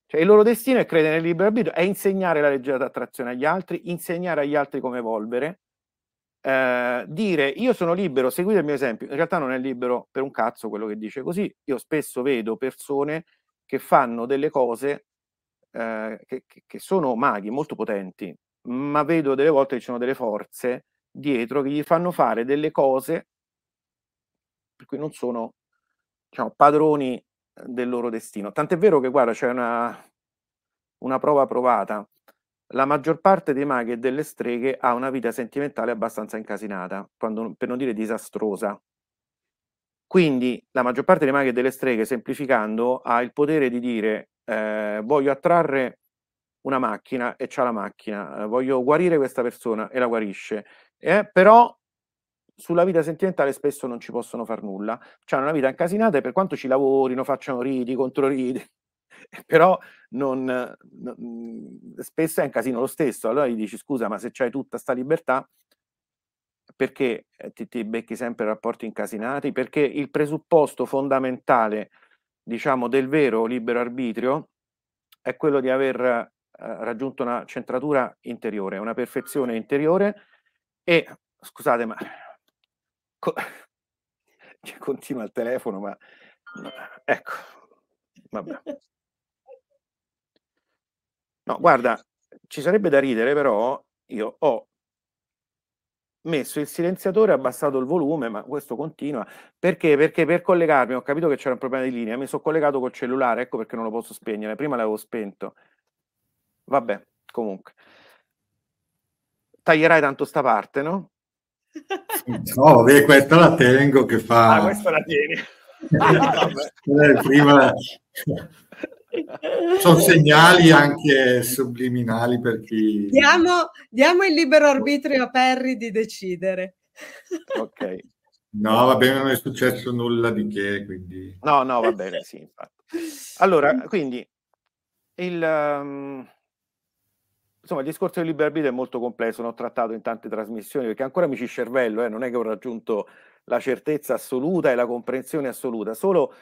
Cioè, il loro destino è credere nel libero arbitrio, è insegnare la legge d'attrazione agli altri, insegnare agli altri come evolvere, eh, dire io sono libero, seguite il mio esempio. In realtà non è libero per un cazzo quello che dice così. Io spesso vedo persone che fanno delle cose eh, che, che, sono maghi molto potenti, ma vedo delle volte che ci sono delle forze dietro che gli fanno fare delle cose per cui non sono diciamo, padroni del loro destino. Tant'è vero che, guarda, c'è una, una prova provata. La maggior parte dei maghi e delle streghe ha una vita sentimentale abbastanza incasinata, quando, per non dire disastrosa. Quindi la maggior parte dei maghi e delle streghe, semplificando, ha il potere di dire eh, voglio attrarre una macchina e c'ha la macchina, eh, voglio guarire questa persona e la guarisce. Eh, però sulla vita sentimentale spesso non ci possono far nulla. Cioè, hanno una vita incasinata e per quanto ci lavorino, facciano ridi, controridi, però non, non, mhmm, spesso è un casino lo stesso. Allora gli dici scusa, ma se c'hai tutta sta libertà, perché eh, ti, ti becchi sempre rapporti incasinati? Perché il presupposto fondamentale, diciamo, del vero libero arbitrio è quello di aver eh, raggiunto una centratura interiore, una perfezione interiore e, scusate, ma Co- cioè, continua il telefono, ma ecco, vabbè. No, guarda, ci sarebbe da ridere, però io ho messo il silenziatore, abbassato il volume, ma questo continua. Perché? Perché per collegarmi ho capito che c'era un problema di linea, mi sono collegato col cellulare, ecco perché non lo posso spegnere, prima l'avevo spento. Vabbè, comunque. Taglierai tanto sta parte, no? No, vabbè, questa la tengo che fa... Ah, questa la tieni. eh, prima... Sono segnali anche subliminali per chi... Diamo, diamo il libero arbitrio a Perry di decidere. ok. No, va bene, non è successo nulla di che, quindi... No, no, va bene, sì, Allora, quindi, il... Ehm, insomma, il discorso del libero arbitrio è molto complesso, l'ho trattato in tante trasmissioni perché ancora mi ci cervello, eh, non è che ho raggiunto la certezza assoluta e la comprensione assoluta, solo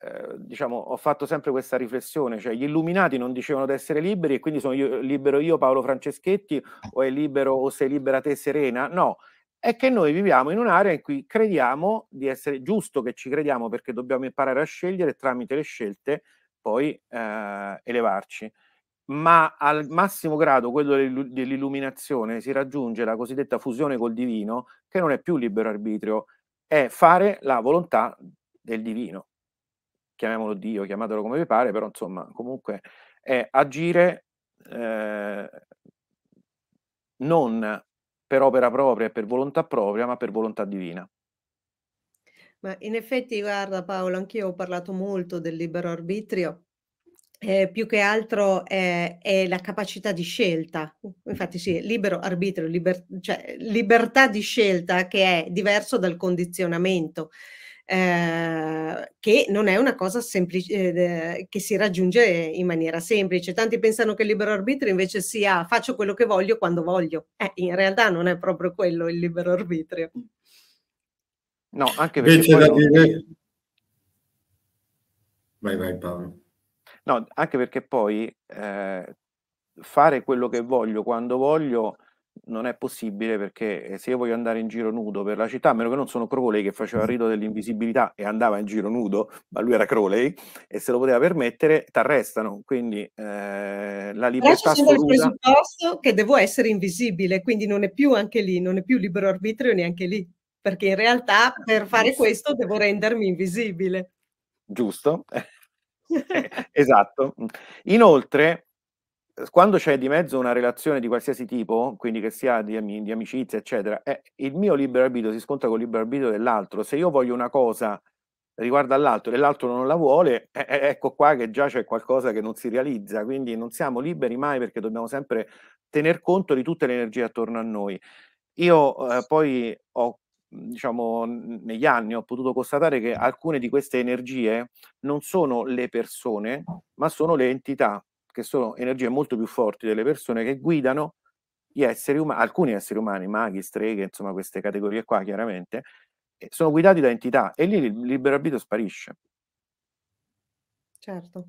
eh, diciamo, ho fatto sempre questa riflessione, cioè gli illuminati non dicevano di essere liberi e quindi sono io, libero io Paolo Franceschetti o, è libero, o sei libera te Serena, no, è che noi viviamo in un'area in cui crediamo di essere giusto che ci crediamo perché dobbiamo imparare a scegliere tramite le scelte poi eh, elevarci ma al massimo grado, quello dell'illuminazione, si raggiunge la cosiddetta fusione col divino, che non è più libero arbitrio, è fare la volontà del divino. Chiamiamolo Dio, chiamatelo come vi pare, però insomma, comunque è agire eh, non per opera propria e per volontà propria, ma per volontà divina. Ma in effetti, guarda Paolo, anch'io ho parlato molto del libero arbitrio eh, più che altro eh, è la capacità di scelta, infatti sì, libero arbitrio, liber cioè, libertà di scelta che è diverso dal condizionamento, eh, che non è una cosa semplice, eh, che si raggiunge in maniera semplice. Tanti pensano che il libero arbitrio invece sia faccio quello che voglio quando voglio. eh, in realtà non è proprio quello il libero arbitrio. No, anche perché... Invece poi... Dire... Vai, vai Paolo. No, anche perché poi eh, fare quello che voglio quando voglio non è possibile perché eh, se io voglio andare in giro nudo per la città, a meno che non sono Crowley che faceva il mm. rito dell'invisibilità e andava in giro nudo, ma lui era Crowley e se lo poteva permettere, ti arrestano. Quindi eh, la libertà assoluta... il presupposto che devo essere invisibile, quindi non è più anche lì, non è più libero arbitrio neanche lì, perché in realtà per fare questo devo rendermi invisibile. Giusto? esatto. Inoltre, quando c'è di mezzo una relazione di qualsiasi tipo, quindi che sia di, am- di amicizia, eccetera, eh, il mio libero arbitrio si scontra il libero arbitrio dell'altro. Se io voglio una cosa riguardo all'altro e l'altro non la vuole, eh, eh, ecco qua che già c'è qualcosa che non si realizza, quindi non siamo liberi mai perché dobbiamo sempre tener conto di tutte le energie attorno a noi. Io eh, poi ho Mhmm, diciamo, negli anni ho potuto constatare che alcune di queste energie non sono le persone, ma sono le entità, che sono energie molto più forti delle persone, che guidano gli esseri umani, alcuni esseri umani, maghi, streghe, insomma queste categorie qua chiaramente, sono guidati da entità e lì il libero arbitrio sparisce. Certo.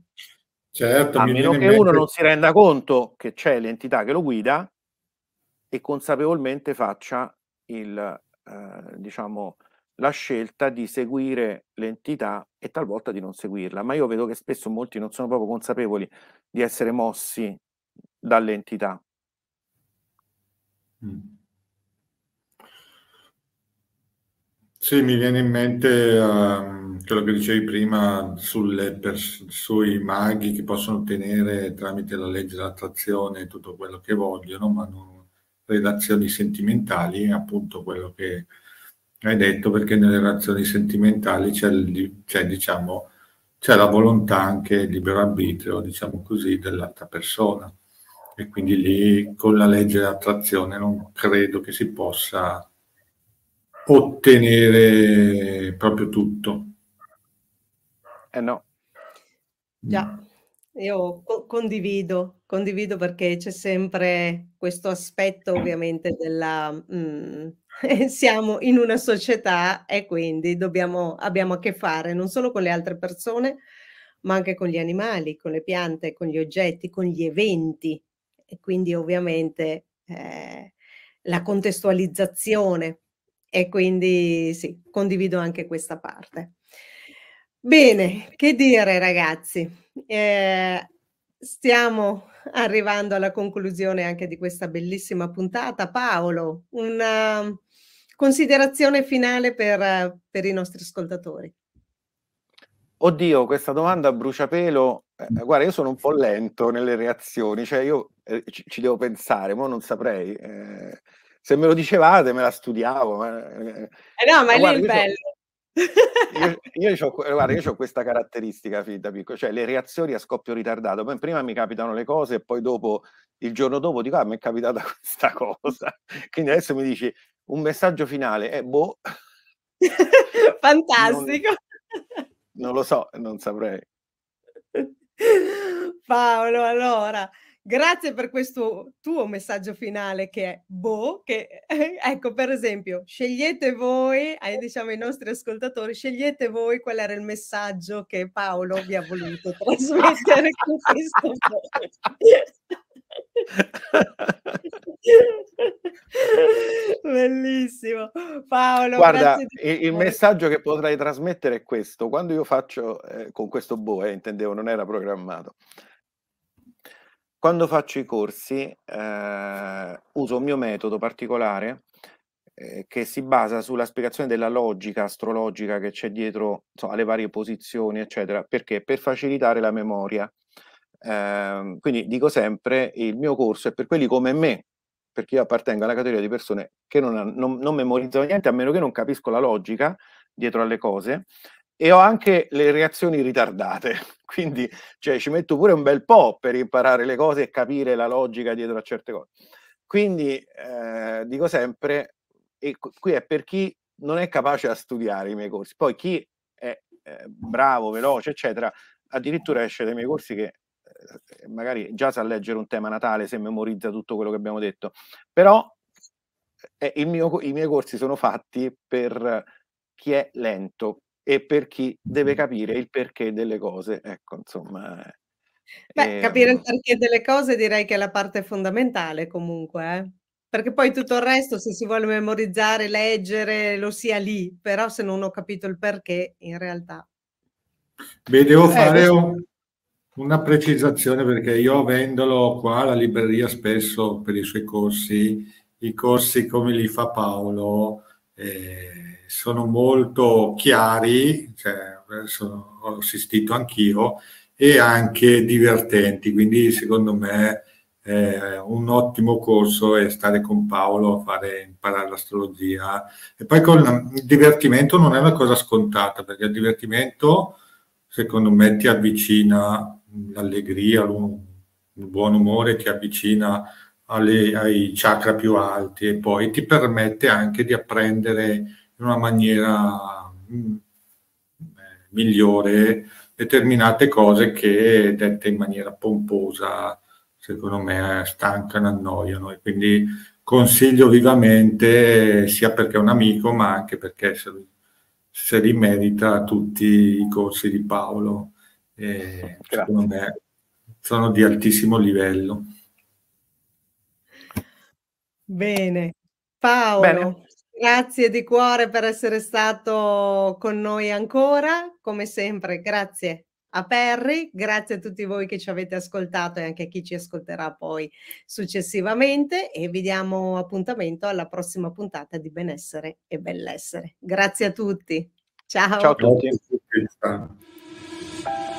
certo a meno che uno non si renda conto che c'è l'entità che lo guida e consapevolmente faccia il, eh, diciamo, la scelta di seguire l'entità e talvolta di non seguirla, ma io vedo che spesso molti non sono proprio consapevoli di essere mossi dall'entità. Mm. Sì, mi viene in mente uh, quello che dicevi prima pers- sui maghi che possono ottenere tramite la legge dell'attrazione tutto quello che vogliono, ma non relazioni sentimentali, appunto quello che hai detto, perché nelle relazioni sentimentali c'è, c'è, diciamo, c'è la volontà anche libero arbitrio, diciamo così, dell'altra persona. E quindi lì con la legge dell'attrazione non credo che si possa ottenere proprio tutto. Eh no. Già, io co- condivido, condivido perché c'è sempre questo aspetto ovviamente della mm, siamo in una società e quindi dobbiamo, abbiamo a che fare non solo con le altre persone, ma anche con gli animali, con le piante, con gli oggetti, con gli eventi. E quindi ovviamente eh, la contestualizzazione. E quindi sì, condivido anche questa parte. Bene, che dire ragazzi? Eh, Stiamo arrivando alla conclusione anche di questa bellissima puntata. Paolo, una considerazione finale per, per i nostri ascoltatori. Oddio, questa domanda a bruciapelo. Eh, mm. guarda, io sono un po' lento nelle reazioni, cioè io eh, ci, ci, devo pensare, ma non saprei. Eh, se me lo dicevate me la studiavo. Eh, eh no, ma, ma lì il è bello io, io, ho, guarda, io ho questa caratteristica da piccolo, cioè le reazioni a scoppio ritardato, poi prima mi capitano le cose e poi dopo, il giorno dopo dico, ah, mi è capitata questa cosa. Quindi adesso mi dici un messaggio finale, eh, boh. Fantastico. Non, non lo so, non saprei. Paolo, allora, Grazie per questo tuo messaggio finale che è boh, che ecco per esempio scegliete voi, eh, diciamo i nostri ascoltatori, scegliete voi qual era il messaggio che Paolo vi ha voluto trasmettere con questo. Bellissimo Paolo. Guarda, il, il, messaggio che potrai trasmettere è questo. Quando io faccio eh, con questo boe, eh, intendevo, non era programmato. Quando faccio i corsi eh, uso un mio metodo particolare eh, che si basa sulla spiegazione della logica astrologica che c'è dietro so, alle varie posizioni, eccetera, perché per facilitare la memoria. Eh, quindi dico sempre il mio corso è per quelli come me, perché io appartengo alla categoria di persone che non, non, non memorizzano niente a meno che non capisco la logica dietro alle cose e ho anche le reazioni ritardate, quindi cioè, ci metto pure un bel po' per imparare le cose e capire la logica dietro a certe cose. Quindi eh, dico sempre, e qui è per chi non è capace a studiare i miei corsi, poi chi è eh, bravo, veloce, eccetera, addirittura esce dai miei corsi che eh, magari già sa leggere un tema natale se memorizza tutto quello che abbiamo detto, però eh, mio, i miei corsi sono fatti per chi è lento, e per chi deve capire il perché delle cose. Ecco, insomma. Beh, eh, ehm capire il perché delle cose direi che è la parte fondamentale comunque, eh? perché poi tutto il resto, se si vuole memorizzare, leggere, lo sia lì, però se non ho capito il perché, in realtà. Beh, devo eh, fare un, una precisazione perché io vendolo qua alla libreria spesso per i suoi corsi, i corsi come li fa Paolo, eh, sono molto chiari, cioè, sono, ho assistito anch'io, e anche divertenti, quindi secondo me eh, un ottimo corso è stare con Paolo a fare, imparare l'astrologia. E poi con il divertimento non è una cosa scontata, perché il divertimento secondo me ti avvicina l'allegria, il buon umore, ti avvicina alle, ai chakra più alti e poi ti permette anche di apprendere in una maniera mh, mm, eh, migliore determinate cose che dette in maniera pomposa secondo me stancano, annoiano e quindi consiglio vivamente sia perché è un amico ma anche perché se, se li merita tutti i corsi di Paolo eh, secondo me sono di altissimo livello. Bene. Paolo, Bene. grazie di cuore per essere stato con noi ancora. Come sempre, grazie a Perry, grazie a tutti voi che ci avete ascoltato e anche a chi ci ascolterà poi successivamente e vi diamo appuntamento alla prossima puntata di Benessere e Bellessere. Grazie a tutti. Ciao. Ciao a tutti.